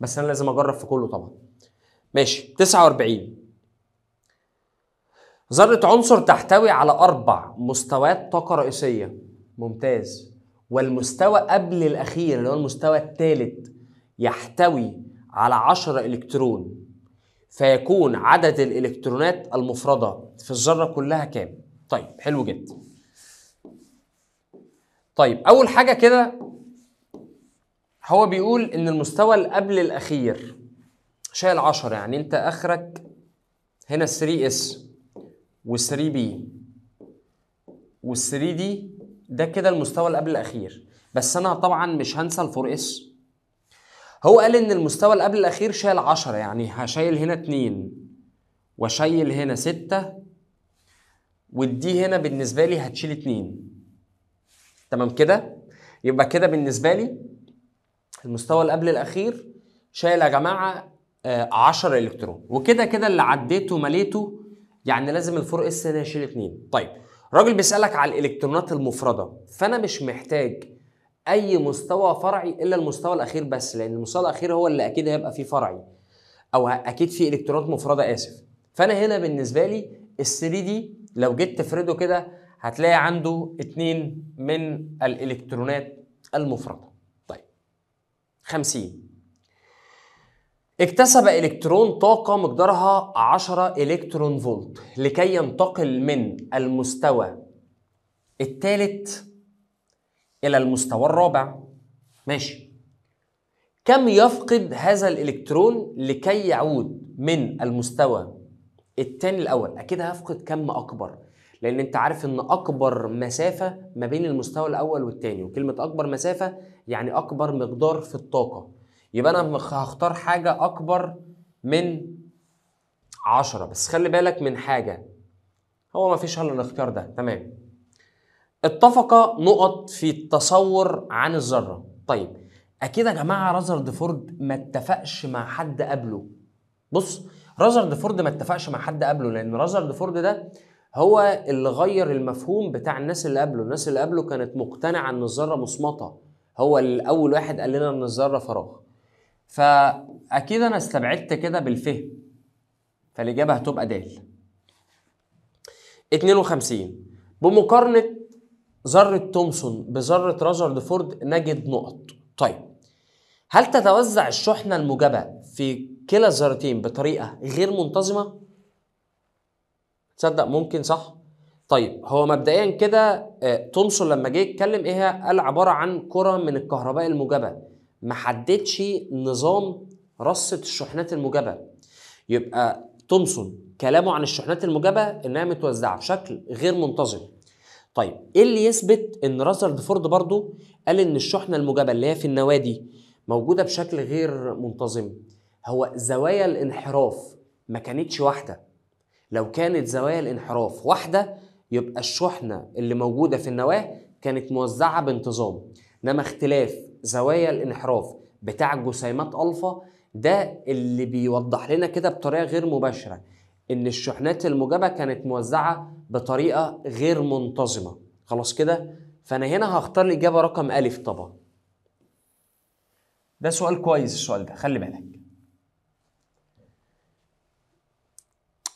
بس انا لازم اجرب في كله طبعا ماشي 49 ذرة عنصر تحتوي على أربع مستويات طاقة رئيسية ممتاز والمستوى قبل الأخير اللي هو المستوى الثالث يحتوي على 10 إلكترون فيكون عدد الالكترونات المفرده في الذره كلها كام طيب حلو جدا طيب اول حاجه كده هو بيقول ان المستوى اللي قبل الاخير شايل 10 يعني انت اخرك هنا 3 s و3 b وال3 d ده كده المستوى اللي قبل الاخير بس انا طبعا مش هنسى ال4 اس هو قال ان المستوى اللي قبل الاخير شايل 10 يعني هشيل هنا 2 واشيل هنا 6 ودي هنا بالنسبه لي هتشيل 2 تمام كده يبقى كده بالنسبه لي المستوى اللي قبل الاخير شايل يا جماعه 10 آه، الكترون وكده كده اللي عديته مليته يعني لازم الفور اس هنا يشيل 2 طيب راجل بيسالك على الالكترونات المفرده فانا مش محتاج اي مستوى فرعي الا المستوى الاخير بس لان المستوى الاخير هو اللي اكيد هيبقى فيه فرعي او اكيد فيه الكترونات مفرده اسف فانا هنا بالنسبه لي ال 3 دي لو جيت تفرده كده هتلاقي عنده اتنين من الالكترونات المفرده طيب 50 اكتسب الكترون طاقة مقدارها 10 الكترون فولت لكي ينتقل من المستوى الثالث إلى المستوى الرابع ماشي كم يفقد هذا الإلكترون لكي يعود من المستوى التاني الأول أكيد هفقد كم أكبر لأن أنت عارف إن أكبر مسافة ما بين المستوى الأول والتاني وكلمة أكبر مسافة يعني أكبر مقدار في الطاقة يبقى أنا هختار حاجة أكبر من عشرة بس خلي بالك من حاجة هو مفيش إلا الاختيار ده تمام اتفق نقط في التصور عن الذرة طيب أكيد يا جماعة رازرد فورد ما اتفقش مع حد قبله بص رازرد فورد ما اتفقش مع حد قبله لأن رازرد فورد ده هو اللي غير المفهوم بتاع الناس اللي قبله الناس اللي قبله كانت مقتنعة أن الذرة مصمتة هو الأول واحد قال لنا أن الذرة فراغ فأكيد أنا استبعدت كده بالفهم فالإجابة هتبقى دال 52 بمقارنة ذرة تومسون بذرة رازرد فورد نجد نقط طيب هل تتوزع الشحنة الموجبة في كلا الذرتين بطريقة غير منتظمة؟ تصدق ممكن صح؟ طيب هو مبدئيا كده آه، تومسون لما جه يتكلم ايه قال عبارة عن كرة من الكهرباء الموجبة ما حددش نظام رصة الشحنات الموجبة يبقى تومسون كلامه عن الشحنات الموجبة انها متوزعة بشكل غير منتظم طيب ايه اللي يثبت ان رازرد فورد برضو قال ان الشحنه الموجبه اللي هي في النوادي موجوده بشكل غير منتظم هو زوايا الانحراف ما كانتش واحده لو كانت زوايا الانحراف واحده يبقى الشحنه اللي موجوده في النواه كانت موزعه بانتظام انما اختلاف زوايا الانحراف بتاع الجسيمات الفا ده اللي بيوضح لنا كده بطريقه غير مباشره ان الشحنات الموجبه كانت موزعه بطريقه غير منتظمه خلاص كده فانا هنا هختار الاجابه رقم الف طبعا ده سؤال كويس السؤال ده خلي بالك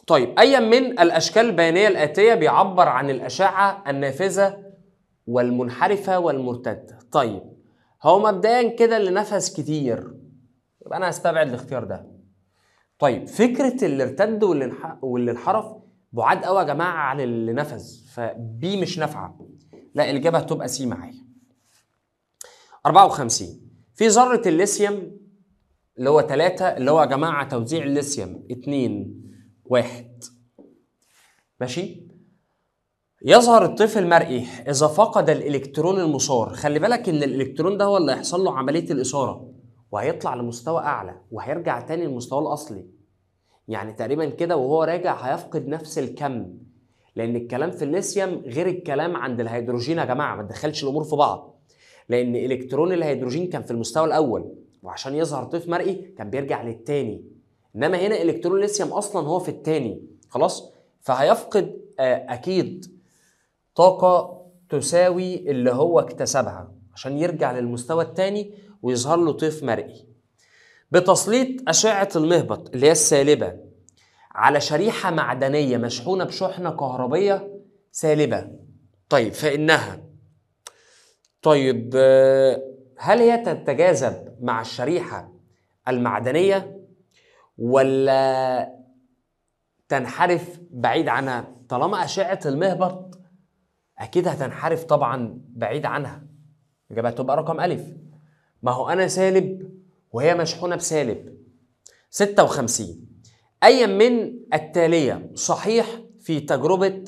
طيب اي من الاشكال البيانيه الاتيه بيعبر عن الاشعه النافذه والمنحرفه والمرتده طيب هو مبدئيا كده اللي نفذ كتير يبقى انا هستبعد الاختيار ده طيب فكره اللي ارتد واللي انحرف بعاد قوي يا جماعه عن اللي نفذ فبي مش نافعه لا الاجابه هتبقى سي معايا 54 في ذره الليثيوم اللي هو 3 اللي هو يا جماعه توزيع الليثيوم 2 1 ماشي يظهر الطفل مرئي اذا فقد الالكترون المصار خلي بالك ان الالكترون ده هو اللي هيحصل له عمليه الاثاره وهيطلع لمستوى اعلى وهيرجع تاني لمستواه الاصلي يعني تقريبا كده وهو راجع هيفقد نفس الكم لان الكلام في الليثيوم غير الكلام عند الهيدروجين يا جماعه ما تدخلش الامور في بعض لان الكترون الهيدروجين كان في المستوى الاول وعشان يظهر طيف مرئي كان بيرجع للتاني انما هنا الكترون الليثيوم اصلا هو في التاني خلاص فهيفقد آه، اكيد طاقه تساوي اللي هو اكتسبها عشان يرجع للمستوى الثاني ويظهر له طيف مرئي بتسليط أشعة المهبط اللي هي السالبة على شريحة معدنية مشحونة بشحنة كهربية سالبة طيب فإنها طيب هل هي تتجاذب مع الشريحة المعدنية ولا تنحرف بعيد عنها طالما أشعة المهبط أكيد هتنحرف طبعا بعيد عنها الإجابة هتبقى رقم ألف ما هو أنا سالب وهي مشحونة بسالب 56 أي من التالية صحيح في تجربة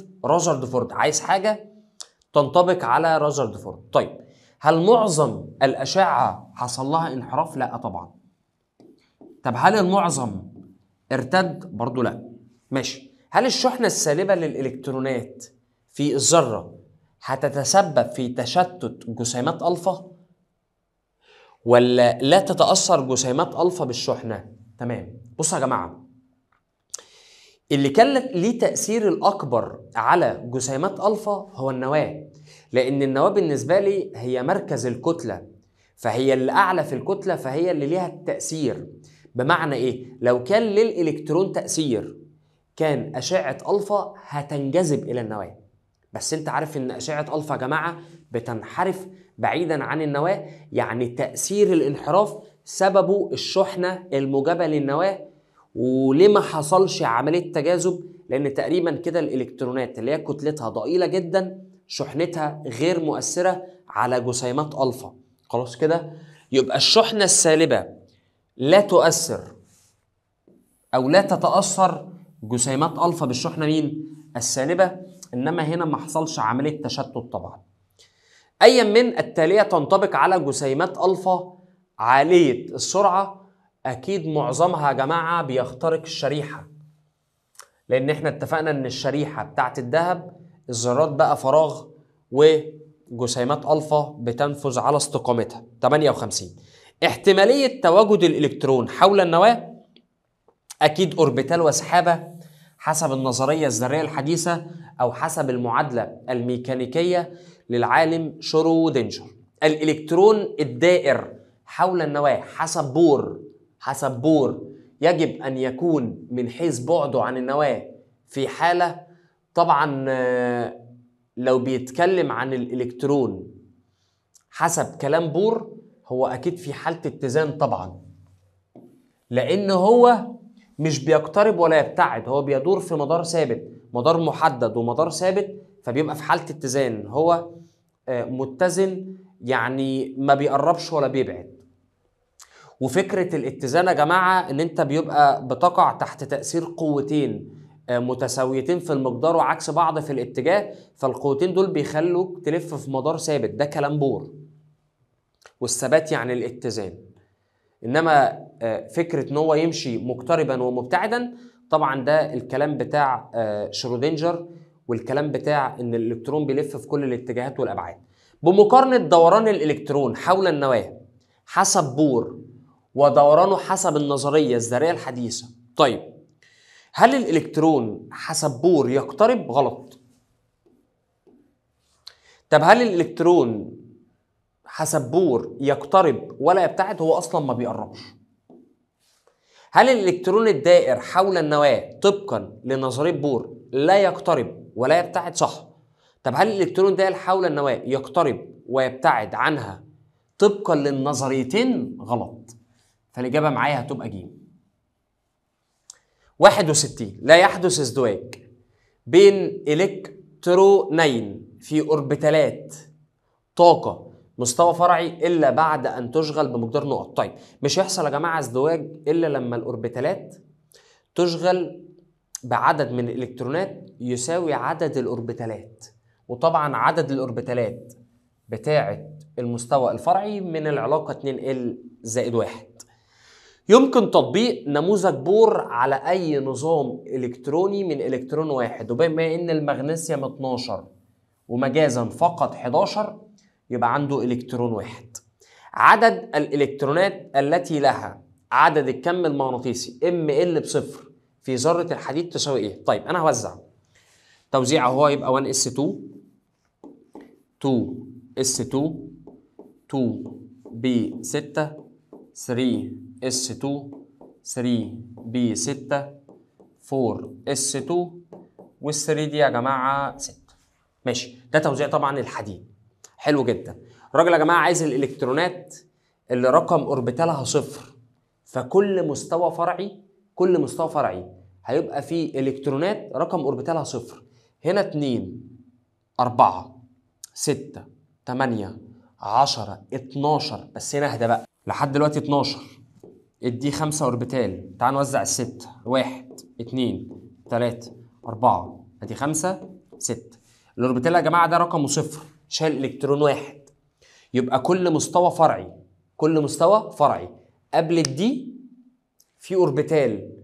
فورد عايز حاجة تنطبق على فورد طيب هل معظم الأشعة حصل لها انحراف؟ لا طبعا طب هل المعظم ارتد؟ برضو لا ماشي هل الشحنة السالبة للإلكترونات في الذرة هتتسبب في تشتت جسيمات ألفا؟ ولا لا تتاثر جسيمات الفا بالشحنه تمام بصوا يا جماعه اللي كان ليه تاثير الاكبر على جسيمات الفا هو النواه لان النواه بالنسبه لي هي مركز الكتله فهي اللي اعلى في الكتله فهي اللي ليها التاثير بمعنى ايه لو كان للالكترون تاثير كان اشعه الفا هتنجذب الى النواه بس انت عارف ان اشعه الفا يا جماعه بتنحرف بعيدا عن النواة يعني تأثير الانحراف سببه الشحنة الموجبة للنواة وليه ما حصلش عملية تجاذب لأن تقريبا كده الإلكترونات اللي هي كتلتها ضئيلة جدا شحنتها غير مؤثرة على جسيمات ألفا خلاص كده يبقى الشحنة السالبة لا تؤثر أو لا تتأثر جسيمات ألفا بالشحنة مين؟ السالبة إنما هنا ما حصلش عملية تشتت طبعا أيا من التالية تنطبق على جسيمات ألفا عالية السرعة أكيد معظمها يا جماعة بيخترق الشريحة لأن احنا اتفقنا إن الشريحة بتاعت الذهب الذرات بقى فراغ وجسيمات ألفا بتنفذ على استقامتها 58 احتمالية تواجد الإلكترون حول النواة أكيد أوربيتال وسحابة حسب النظرية الذرية الحديثة أو حسب المعادلة الميكانيكية للعالم شرودنجر الإلكترون الدائر حول النواة حسب بور حسب بور يجب أن يكون من حيث بعده عن النواة في حالة طبعا آه، لو بيتكلم عن الإلكترون حسب كلام بور هو أكيد في حالة اتزان طبعا لأن هو مش بيقترب ولا يبتعد هو بيدور في مدار ثابت مدار محدد ومدار ثابت فبيبقى في حالة اتزان هو متزن يعني ما بيقربش ولا بيبعد وفكره الاتزان يا جماعه ان انت بيبقى بتقع تحت تاثير قوتين آه، متساويتين في المقدار وعكس بعض في الاتجاه فالقوتين دول بيخلوك تلف في مدار ثابت ده كلام بور والثبات يعني الاتزان انما آه، فكره ان هو يمشي مقتربا ومبتعدا طبعا ده الكلام بتاع آه، شرودنجر والكلام بتاع ان الالكترون بيلف في كل الاتجاهات والابعاد بمقارنه دوران الالكترون حول النواه حسب بور ودورانه حسب النظريه الذريه الحديثه طيب هل الالكترون حسب بور يقترب غلط طب هل الالكترون حسب بور يقترب ولا يبتعد هو اصلا ما بيقربش هل الالكترون الدائر حول النواه طبقا لنظريه بور لا يقترب ولا يبتعد صح طب هل الالكترون ده حول النواه يقترب ويبتعد عنها طبقا للنظريتين غلط فالاجابه معايا هتبقى جيم 61 لا يحدث ازدواج بين الكترونين في اوربيتالات طاقه مستوى فرعي الا بعد ان تشغل بمقدار نقط طيب مش هيحصل يا جماعه ازدواج الا لما الاوربيتالات تشغل بعدد من الالكترونات يساوي عدد الاوربيتالات وطبعا عدد الاوربيتالات بتاعه المستوى الفرعي من العلاقه 2 ال زائد 1 يمكن تطبيق نموذج بور على اي نظام الكتروني من الكترون واحد وبما ان المغنيسيوم 12 ومجازا فقط 11 يبقى عنده الكترون واحد عدد الالكترونات التي لها عدد الكم المغناطيسي ام ال بصفر في ذرة الحديد تساوي ايه؟ طيب انا هوزع توزيع هو يبقى 1s2 2s2 2b6 3s2 3b6 4s2 وال3 دي يا جماعة 6 ماشي ده توزيع طبعا الحديد حلو جدا الراجل يا جماعة عايز الالكترونات اللي رقم اوربيتالها صفر فكل مستوى فرعي كل مستوى فرعي هيبقى في الكترونات رقم اوربيتالها صفر هنا 2 4 6 8 10 12 بس هنا اهدى بقى لحد دلوقتي 12 ادي 5 اوربيتال تعال نوزع الست 1 2 3 4 ادي 5 6 الاوربيتال يا جماعه ده رقمه صفر شال الكترون واحد يبقى كل مستوى فرعي كل مستوى فرعي قبل الدي في اوربيتال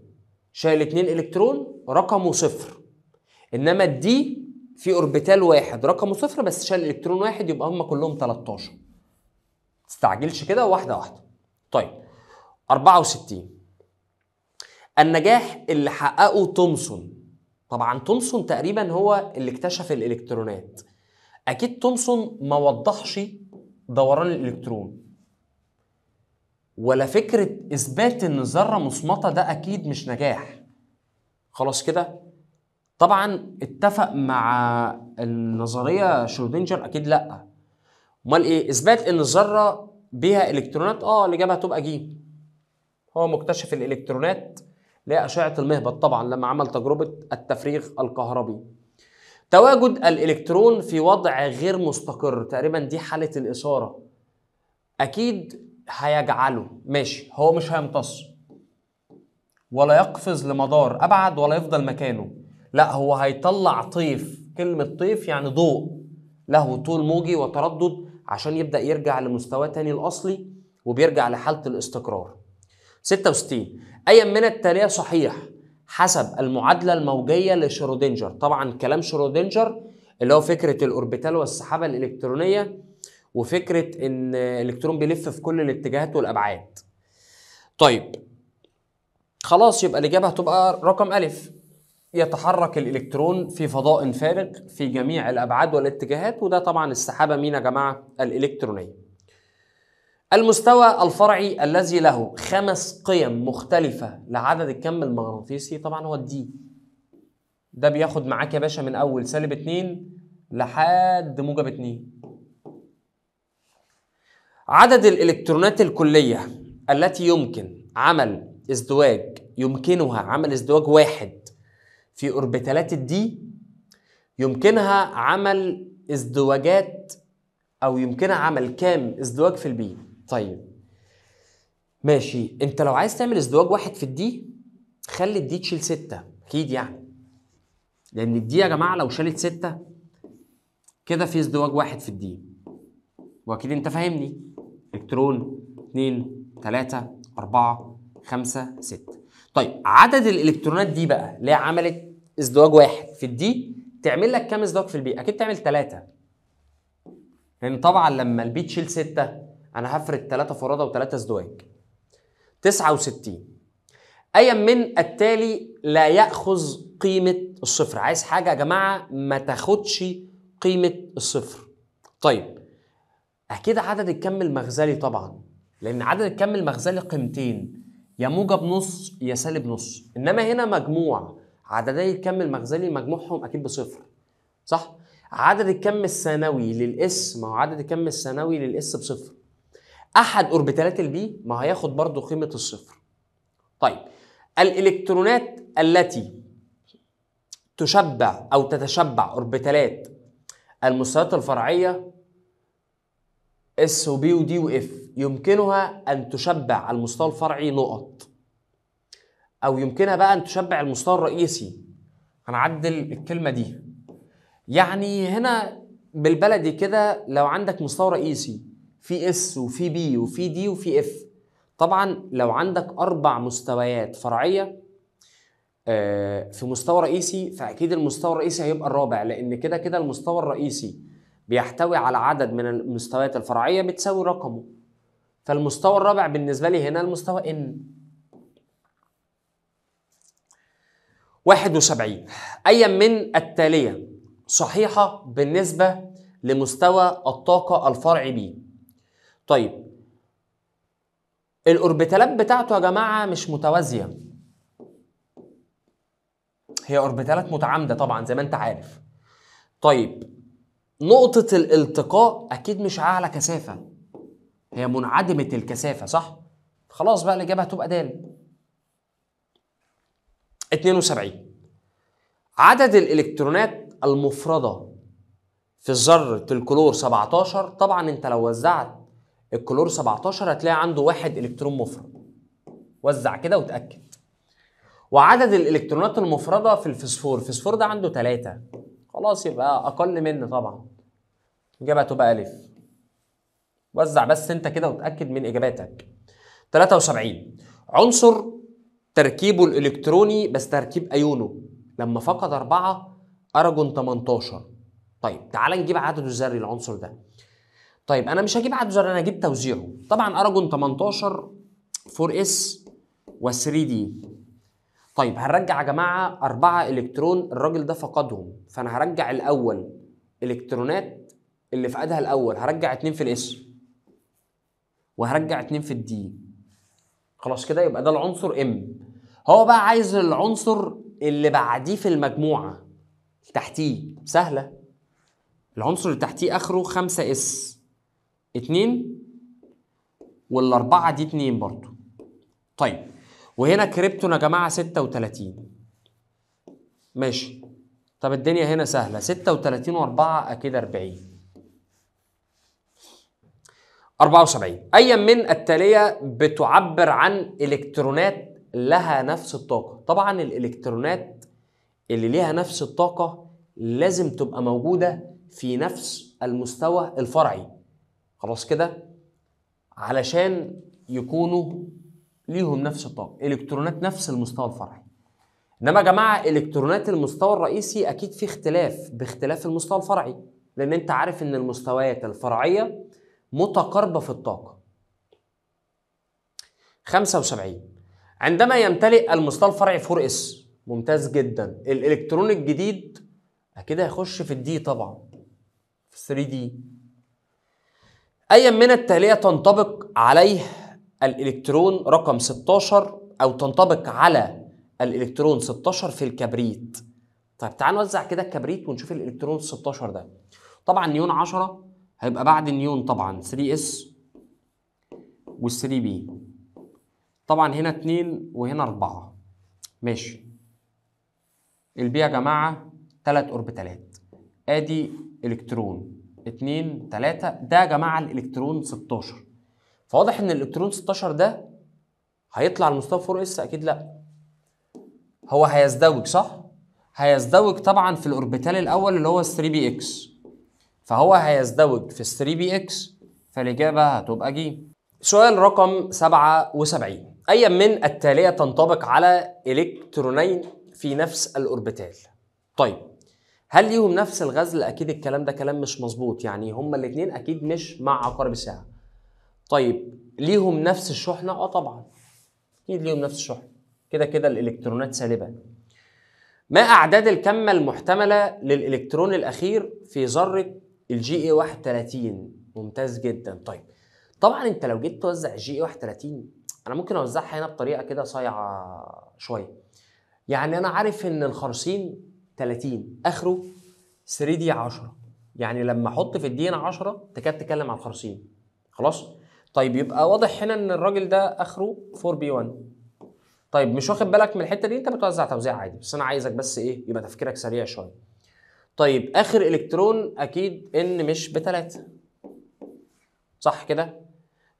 شايل 2 الكترون رقمه صفر انما الدي في اوربيتال واحد رقمه صفر بس شايل الكترون واحد يبقى هم كلهم 13 تستعجلش كده واحده واحده طيب 64 النجاح اللي حققه تومسون طبعا تومسون تقريبا هو اللي اكتشف الالكترونات اكيد تومسون ما وضحش دوران الالكترون ولا فكره اثبات ان الذره مصمته ده اكيد مش نجاح خلاص كده طبعا اتفق مع النظريه شرودنجر اكيد لا امال ايه اثبات ان الذره بيها الكترونات اه الاجابه هتبقى جيم هو مكتشف الالكترونات لاشعه المهبط طبعا لما عمل تجربه التفريغ الكهربي تواجد الالكترون في وضع غير مستقر تقريبا دي حاله الاثاره اكيد هيجعله ماشي هو مش هيمتص ولا يقفز لمدار ابعد ولا يفضل مكانه لا هو هيطلع طيف كلمه طيف يعني ضوء له طول موجي وتردد عشان يبدا يرجع لمستواه تاني الاصلي وبيرجع لحاله الاستقرار 66 ايا من التاليه صحيح حسب المعادله الموجيه لشرودنجر طبعا كلام شرودنجر اللي هو فكره الاوربيتال والسحابه الالكترونيه وفكره ان الالكترون بيلف في كل الاتجاهات والابعاد طيب خلاص يبقى الاجابه هتبقى رقم الف يتحرك الالكترون في فضاء فارغ في جميع الابعاد والاتجاهات وده طبعا السحابه مين يا جماعه الالكترونيه المستوى الفرعي الذي له خمس قيم مختلفة لعدد الكم المغناطيسي طبعا هو الدي ده بياخد معاك يا باشا من أول سالب اتنين لحد موجب اتنين عدد الإلكترونات الكلية التي يمكن عمل ازدواج يمكنها عمل ازدواج واحد في اوربيتالات الدي يمكنها عمل ازدواجات او يمكنها عمل كام ازدواج في البي طيب ماشي انت لو عايز تعمل ازدواج واحد في الدي خلي الدي تشيل ستة اكيد يعني لان الدي يا جماعه لو شالت ستة كده في ازدواج واحد في الدي واكيد انت فاهمني الكترون 2 3 4 5 6 طيب عدد الالكترونات دي بقى اللي هي عملت ازدواج واحد في الدي تعمل لك كام ازدواج في البي اكيد تعمل 3 لان طبعا لما البي تشيل 6 انا هفرد 3 فرادى و3 ازدواج 69 ايا من التالي لا ياخذ قيمه الصفر عايز حاجه يا جماعه ما تاخدش قيمه الصفر طيب أكيد عدد الكم المخزلي طبعا لأن عدد الكم المخزلي قيمتين يا موجب نص يا سالب نص إنما هنا مجموع عددي الكم المخزلي مجموعهم أكيد بصفر صح؟ عدد الكم الثانوي للإس ما هو عدد الكم الثانوي للإس بصفر أحد أوربيتالات البي ما هياخد برضه قيمة الصفر طيب الإلكترونات التي تشبع أو تتشبع أوربيتالات المستويات الفرعية اس وبي ودي واف يمكنها ان تشبع المستوى الفرعي نقط او يمكنها بقى ان تشبع المستوى الرئيسي هنعدل الكلمه دي يعني هنا بالبلدي كده لو عندك مستوى رئيسي في اس وفي بي وفي دي وفي اف طبعا لو عندك اربع مستويات فرعيه آه، في مستوى رئيسي فاكيد المستوى الرئيسي هيبقى الرابع لان كده كده المستوى الرئيسي بيحتوي على عدد من المستويات الفرعيه بتساوي رقمه فالمستوى الرابع بالنسبه لي هنا المستوى ان 71 ايا من التاليه صحيحه بالنسبه لمستوى الطاقه الفرعي بي طيب الاوربيتالات بتاعته يا جماعه مش متوازيه هي اوربيتالات متعامده طبعا زي ما انت عارف طيب نقطة الالتقاء أكيد مش أعلى كثافة هي منعدمة الكثافة صح؟ خلاص بقى الإجابة هتبقى دال 72 عدد الإلكترونات المفردة في ذرة الكلور 17 طبعا أنت لو وزعت الكلور 17 هتلاقي عنده واحد إلكترون مفرد وزع كده وتأكد وعدد الإلكترونات المفردة في الفسفور الفسفور ده عنده ثلاثة خلاص يبقى اقل منه طبعا الاجابه هتبقى الف وزع بس انت كده وتاكد من اجاباتك 73 عنصر تركيبه الالكتروني بس تركيب ايونه لما فقد اربعه ارجون 18 طيب تعال نجيب عدده الذري العنصر ده طيب انا مش هجيب عدده الذري انا هجيب توزيعه طبعا ارجون 18 4 s و 3 d طيب هنرجع يا جماعه اربعه الكترون الراجل ده فقدهم فانا هرجع الاول الكترونات اللي فقدها الاول هرجع اتنين في الاس وهرجع اتنين في الدي خلاص كده يبقى ده العنصر ام هو بقى عايز العنصر اللي بعديه في المجموعه تحتيه سهله العنصر اللي تحتيه اخره 5 اس 2 والاربعه دي 2 برضو طيب وهنا كريبتون يا جماعه 36 ماشي طب الدنيا هنا سهله 36 و4 اكيد 40 74 أيا من التالية بتعبر عن إلكترونات لها نفس الطاقة طبعا الإلكترونات اللي ليها نفس الطاقة لازم تبقى موجودة في نفس المستوى الفرعي خلاص كده علشان يكونوا ليهم نفس الطاقه الكترونات نفس المستوى الفرعي انما يا جماعه الكترونات المستوى الرئيسي اكيد في اختلاف باختلاف المستوى الفرعي لان انت عارف ان المستويات الفرعيه متقاربه في الطاقه 75 عندما يمتلئ المستوى الفرعي 4 اس ممتاز جدا الالكترون الجديد اكيد هيخش في الدي طبعا في 3 دي ايا من التاليه تنطبق عليه الالكترون رقم 16 او تنطبق على الالكترون 16 في الكبريت طيب تعال نوزع كده الكبريت ونشوف الالكترون 16 ده طبعا نيون 10 هيبقى بعد النيون طبعا 3s وال3b طبعا هنا 2 وهنا 4 ماشي البي يا جماعه 3 اوربيتالات ادي الكترون 2 3 ده يا جماعه الالكترون 16 فواضح ان الالكترون 16 ده هيطلع لمستوى 4 اس اكيد لا هو هيزدوج صح هيزدوج طبعا في الاوربيتال الاول اللي هو 3 بي اكس فهو هيزدوج في 3 بي اكس فالاجابه هتبقى ج سؤال رقم 77 اي من التاليه تنطبق على الكترونين في نفس الاوربيتال طيب هل ليهم نفس الغزل اكيد الكلام ده كلام مش مظبوط يعني هما الاثنين اكيد مش مع عقارب الساعه طيب ليهم نفس الشحنه اه طبعا اكيد ليهم نفس الشحنه كده كده الالكترونات سالبه ما اعداد الكمه المحتمله للالكترون الاخير في ذره الجي اي 31 ممتاز جدا طيب طبعا انت لو جيت توزع الجي اي 31 انا ممكن اوزعها هنا بطريقه كده صايعه شويه يعني انا عارف ان الخرسين 30 اخره 3 دي 10 يعني لما احط في الدي ان 10 تكاد تتكلم على الخرسين خلاص طيب يبقى واضح هنا ان الراجل ده اخره 4 بي 1 طيب مش واخد بالك من الحته دي انت بتوزع توزيع عادي بس انا عايزك بس ايه يبقى تفكيرك سريع شويه طيب اخر الكترون اكيد ان مش 3 صح كده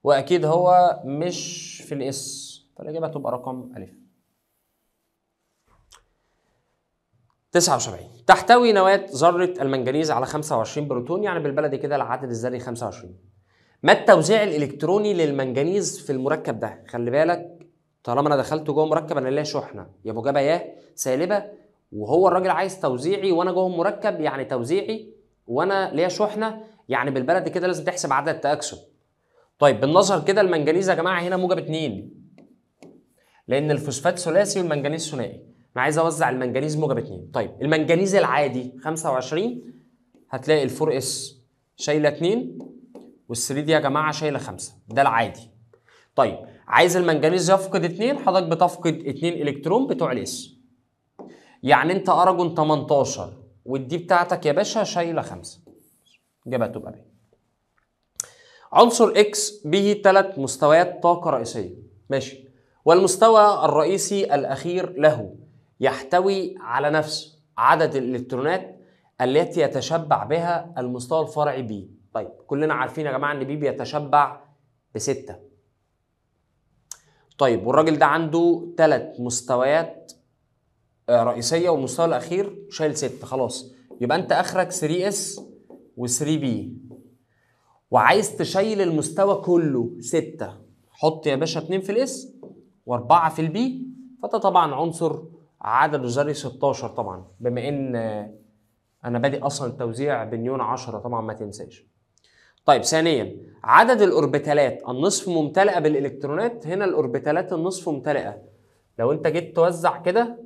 واكيد هو مش في الاس فالاجابه تبقى رقم الف 79 تحتوي نواة ذرة المنجنيز على 25 بروتون يعني بالبلدي كده العدد الذري 25 ما التوزيع الالكتروني للمنجنيز في المركب ده خلي بالك طالما انا دخلت جوه مركب انا ليا شحنه يا موجبه يا سالبه وهو الراجل عايز توزيعي وانا جوه مركب يعني توزيعي وانا ليا شحنه يعني بالبلد كده لازم تحسب عدد التاكسد طيب بالنظر كده المنجنيز يا جماعه هنا موجب 2 لان الفوسفات ثلاثي والمنجنيز ثنائي انا عايز اوزع المنجنيز موجب 2 طيب المنجنيز العادي 25 هتلاقي الفور اس شايله 2 وال3 دي يا جماعه شايله 5 ده العادي طيب عايز المنجنيز يفقد 2 حضرتك بتفقد 2 الكترون بتوع الاس يعني انت ارجون 18 والدي بتاعتك يا باشا شايله 5 اجابه تبقى ب عنصر اكس به 3 مستويات طاقه رئيسيه ماشي والمستوى الرئيسي الاخير له يحتوي على نفس عدد الالكترونات التي يتشبع بها المستوى الفرعي بيه طيب كلنا عارفين يا جماعه ان بي بيتشبع بسته طيب والراجل ده عنده ثلاث مستويات آه، رئيسيه والمستوى الاخير شايل ست خلاص يبقى انت اخرك 3 اس و3 بي وعايز تشيل المستوى كله ستة حط يا باشا اتنين في الاس واربعة في البي فده طبعا عنصر عدده ذري 16 طبعا بما ان انا بادئ اصلا التوزيع بنيون 10 طبعا ما تنساش طيب ثانيا عدد الاوربيتالات النصف ممتلئه بالالكترونات هنا الاوربيتالات النصف ممتلئه لو انت جيت توزع كده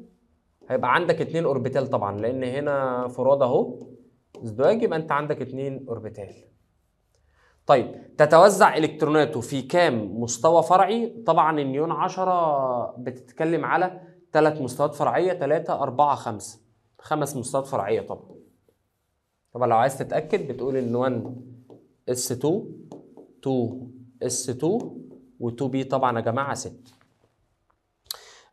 هيبقى عندك اتنين اوربيتال طبعا لان هنا فراد اهو ازدواج يبقى انت عندك اتنين اوربيتال طيب تتوزع الكتروناته في كام مستوى فرعي طبعا النيون 10 بتتكلم على ثلاث مستويات فرعيه 3 4 5 خمس مستويات فرعيه طبعا طب لو عايز تتاكد بتقول ان 1 S2 2 S2 و2 بي طبعا يا جماعه 6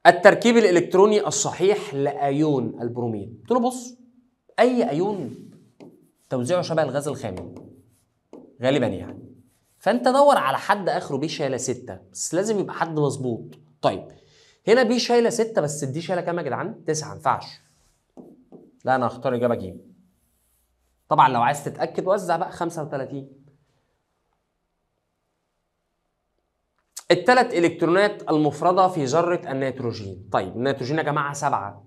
التركيب الالكتروني الصحيح لايون البرومين قلت له بص اي ايون توزيعه شبه الغاز الخام غالبا يعني فانت دور على حد اخره بي شايله 6 بس لازم يبقى حد مظبوط طيب هنا بي شايله 6 بس دي شايله كام يا جدعان 9 ما ينفعش لا انا هختار اجابه ج طبعا لو عايز تتاكد وزع بقى 35 التلات الكترونات المفرده في ذره النيتروجين طيب النيتروجين يا جماعه سبعة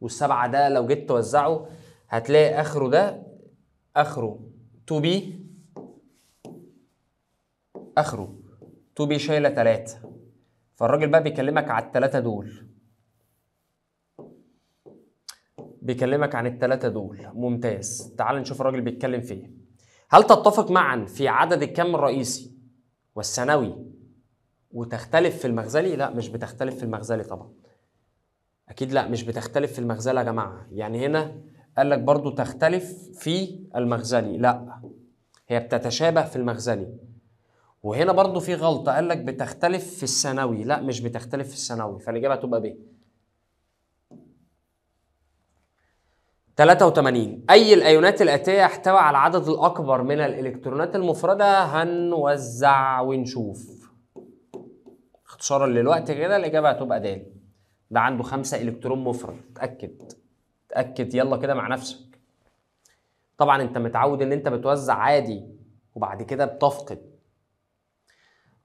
والسبعة ده لو جيت توزعه هتلاقي اخره ده اخره 2 بي اخره 2 بي شايله تلاتة. فالراجل بقى بيكلمك على التلاتة دول بيكلمك عن التلاتة دول ممتاز تعال نشوف الراجل بيتكلم فيه هل تتفق معا في عدد الكم الرئيسي والثانوي وتختلف في المغزلي لا مش بتختلف في المغزلي طبعا اكيد لا مش بتختلف في المغزلي يا جماعه يعني هنا قال لك برضو تختلف في المغزلي لا هي بتتشابه في المغزلي وهنا برضو في غلطه قال لك بتختلف في الثانوي لا مش بتختلف في الثانوي فالاجابه هتبقى ب 83 أي الأيونات الآتية احتوى على العدد الأكبر من الإلكترونات المفردة هنوزع ونشوف اختصارا للوقت كده الإجابة هتبقى د ده عنده خمسة إلكترون مفرد اتأكد اتأكد يلا كده مع نفسك طبعا أنت متعود إن أنت بتوزع عادي وبعد كده بتفقد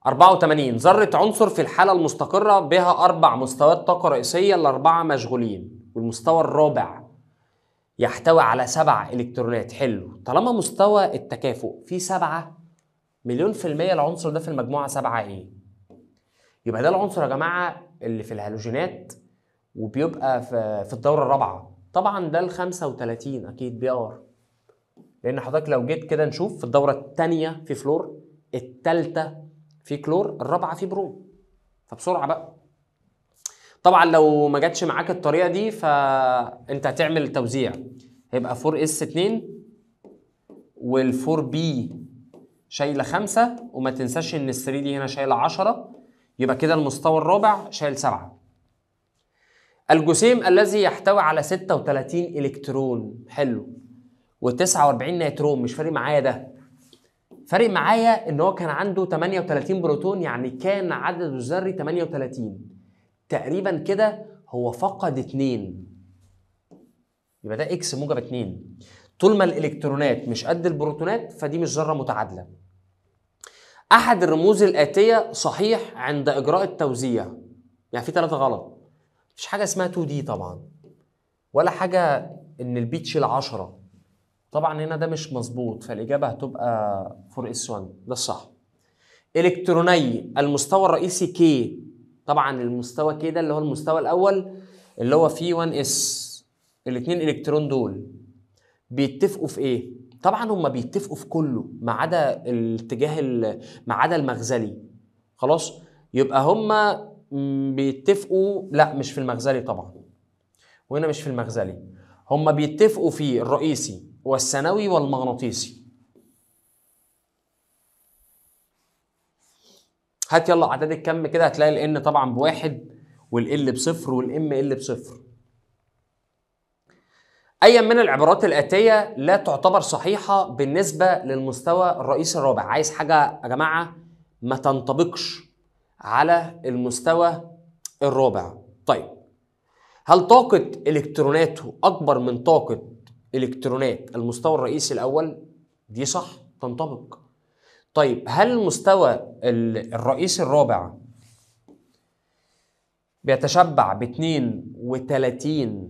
84 ذرة عنصر في الحالة المستقرة بها أربع مستويات طاقة رئيسية الأربعة مشغولين والمستوى الرابع يحتوي على سبع الكترونات حلو طالما مستوى التكافؤ فيه سبعة مليون في المية العنصر ده في المجموعة سبعة ايه يبقى ده العنصر يا جماعة اللي في الهالوجينات وبيبقى في الدورة الرابعة طبعا ده ال 35 اكيد بي ار لان حضرتك لو جيت كده نشوف في الدورة الثانية في فلور الثالثة في كلور الرابعة في برو فبسرعة بقى طبعا لو ما جاتش معاك الطريقه دي فانت هتعمل توزيع هيبقى 4 اس 2 وال4 بي شايله 5 وما تنساش ان ال3 دي هنا شايله 10 يبقى كده المستوى الرابع شايل 7 الجسيم الذي يحتوي على 36 الكترون حلو و49 نيترون مش فارق معايا ده فارق معايا ان هو كان عنده 38 بروتون يعني كان عدد الذري 38 تقريبا كده هو فقد اتنين يبقى ده اكس موجب اتنين طول ما الالكترونات مش قد البروتونات فدي مش ذره متعادله احد الرموز الاتيه صحيح عند اجراء التوزيع يعني في ثلاثه غلط مش حاجه اسمها 2 دي طبعا ولا حاجه ان البي تشيل 10 طبعا هنا ده مش مظبوط فالاجابه هتبقى 4 اس 1 ده الصح الكتروني المستوى الرئيسي كي طبعا المستوى كده اللي هو المستوى الاول اللي هو في 1 اس الاثنين الكترون دول بيتفقوا في ايه طبعا هم بيتفقوا في كله ما عدا الاتجاه ما عدا المغزلي خلاص يبقى هم بيتفقوا لا مش في المغزلي طبعا وهنا مش في المغزلي هم بيتفقوا في الرئيسي والثانوي والمغناطيسي هات يلا اعداد الكم كده هتلاقي الان طبعا بواحد والال بصفر والام ال بصفر ايا من العبارات الاتيه لا تعتبر صحيحه بالنسبه للمستوى الرئيسي الرابع عايز حاجه يا جماعه ما تنطبقش على المستوى الرابع طيب هل طاقه الكتروناته اكبر من طاقه الكترونات المستوى الرئيسي الاول دي صح تنطبق طيب هل المستوى الرئيسي الرابع بيتشبع ب 32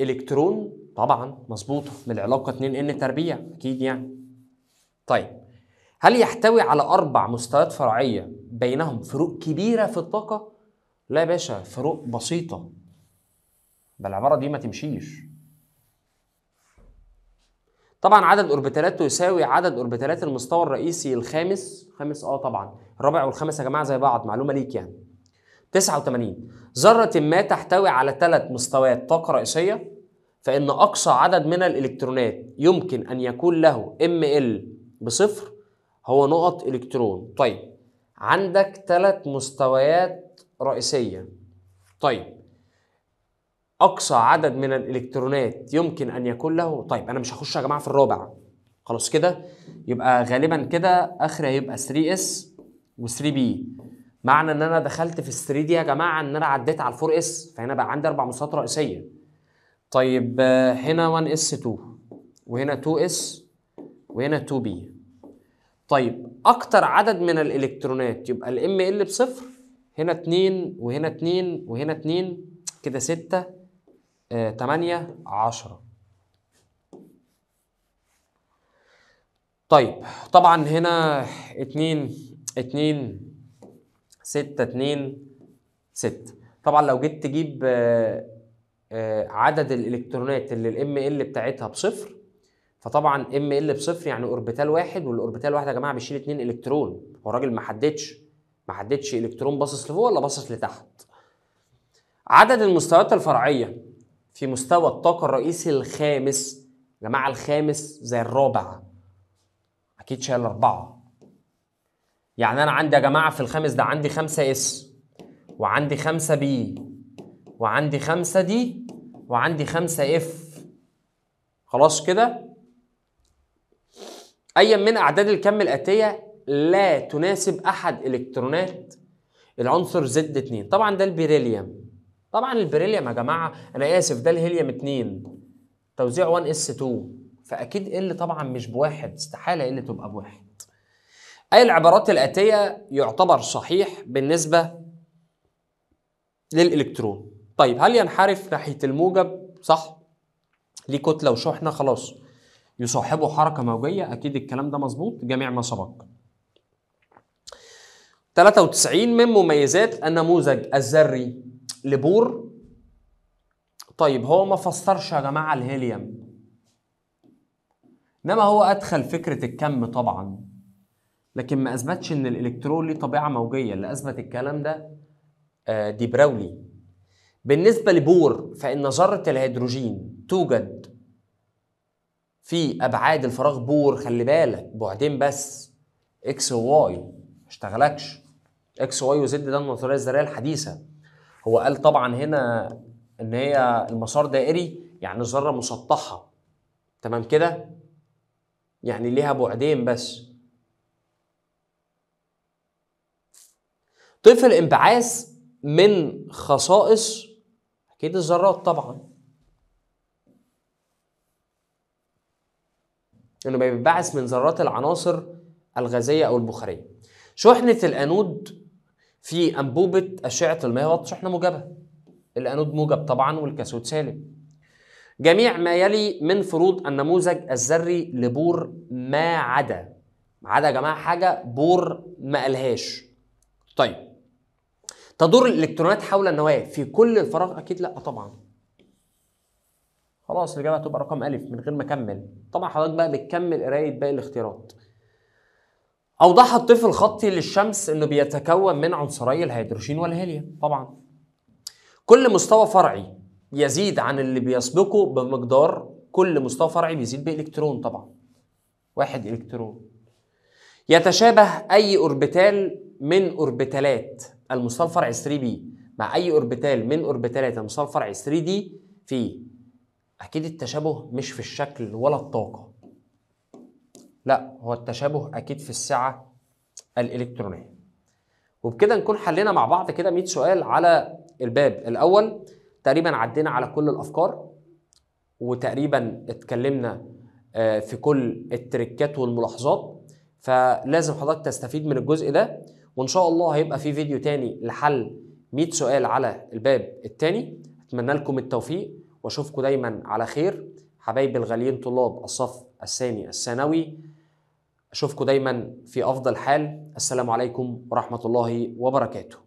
الكترون طبعا مظبوطه من العلاقه 2 ان تربيع اكيد يعني طيب هل يحتوي على اربع مستويات فرعيه بينهم فروق كبيره في الطاقه لا يا باشا فروق بسيطه بالعباره دي ما تمشيش طبعا عدد اوربيتالاته يساوي عدد اوربيتالات المستوى الرئيسي الخامس خامس اه طبعا الرابع والخامس يا جماعه زي بعض معلومه ليك يعني 89 ذره ما تحتوي على ثلاث مستويات طاقه رئيسيه فان اقصى عدد من الالكترونات يمكن ان يكون له ام ال بصفر هو نقط الكترون طيب عندك ثلاث مستويات رئيسيه طيب اقصى عدد من الالكترونات يمكن ان يكون له طيب انا مش هخش يا جماعه في الرابع خلاص كده يبقى غالبا كده اخر هيبقى 3s و3b معنى ان انا دخلت في ال 3 دي يا جماعه ان انا عديت على ال 4s فهنا بقى عندي اربع مستويات رئيسيه طيب هنا 1s2 وهنا 2s وهنا 2b طيب اكتر عدد من الالكترونات يبقى الام ال بصفر هنا 2 وهنا 2 وهنا 2 كده 6 آه، تمانية عشرة طيب طبعا هنا اتنين اتنين ستة اتنين ستة طبعا لو جيت تجيب آه، آه، عدد الالكترونات اللي الام ال بتاعتها بصفر فطبعا ام ال بصفر يعني اوربيتال واحد والاوربيتال واحد يا جماعه بيشيل اتنين الكترون هو الراجل ما حددش ما حددش الكترون باصص لفوق ولا باصص لتحت عدد المستويات الفرعيه في مستوى الطاقة الرئيسي الخامس يا جماعة الخامس زي الرابع أكيد شايل أربعة يعني أنا عندي يا جماعة في الخامس ده عندي خمسة اس وعندي خمسة بي وعندي خمسة دي وعندي خمسة اف خلاص كده أيا من أعداد الكم الآتية لا تناسب أحد إلكترونات العنصر زد 2 طبعا ده البيريليوم طبعا البريليوم يا جماعه انا اسف ده الهيليوم 2 توزيع 1 اس 2 فاكيد ال طبعا مش بواحد استحاله ال تبقى بواحد اي العبارات الاتيه يعتبر صحيح بالنسبه للالكترون طيب هل ينحرف ناحيه الموجب صح ليه كتله وشحنه خلاص يصاحبه حركه موجيه اكيد الكلام ده مظبوط جميع ما سبق 93 من مميزات النموذج الذري لبور طيب هو ما فسرش يا جماعه الهيليوم انما هو ادخل فكره الكم طبعا لكن ما اثبتش ان الالكترون ليه طبيعه موجيه اللي اثبت الكلام ده آه، دي براولي بالنسبه لبور فان ذره الهيدروجين توجد في ابعاد الفراغ بور خلي بالك بعدين بس اكس وواي ما اشتغلكش اكس وواي وزد ده النظريه الذريه الحديثه هو قال طبعا هنا ان هي المسار دائري يعني ذره مسطحه تمام كده يعني ليها بعدين بس طيف الانبعاث من خصائص اكيد الذرات طبعا انه بينبعث من ذرات العناصر الغازيه او البخاريه شحنه الانود في انبوبه اشعه المياه والشحنه موجبه الانود موجب طبعا والكاثود سالب جميع ما يلي من فروض النموذج الذري لبور ما عدا ما عدا يا جماعه حاجه بور ما قالهاش طيب تدور الالكترونات حول النواه في كل الفراغ اكيد لا طبعا خلاص الاجابه هتبقى رقم الف من غير ما اكمل طبعا حضرتك بقى بتكمل قرايه باقي الاختيارات أوضح الطيف الخطي للشمس إنه بيتكون من عنصري الهيدروجين والهيليوم طبعا كل مستوى فرعي يزيد عن اللي بيسبقه بمقدار كل مستوى فرعي بيزيد بإلكترون طبعا واحد إلكترون يتشابه أي أوربيتال من أوربيتالات المستوى الفرعي 3 بي مع أي أوربيتال من أوربيتالات المستوى الفرعي 3 دي في أكيد التشابه مش في الشكل ولا الطاقة لا هو التشابه اكيد في السعه الالكترونيه وبكده نكون حلينا مع بعض كده 100 سؤال على الباب الاول تقريبا عدينا على كل الافكار وتقريبا اتكلمنا آه، في كل التركات والملاحظات فلازم حضرتك تستفيد من الجزء ده وان شاء الله هيبقى في فيديو تاني لحل 100 سؤال على الباب التاني اتمنى لكم التوفيق واشوفكم دايما على خير حبايبي الغاليين طلاب الصف الثاني الثانوي أشوفكم دايما في أفضل حال السلام عليكم ورحمة الله وبركاته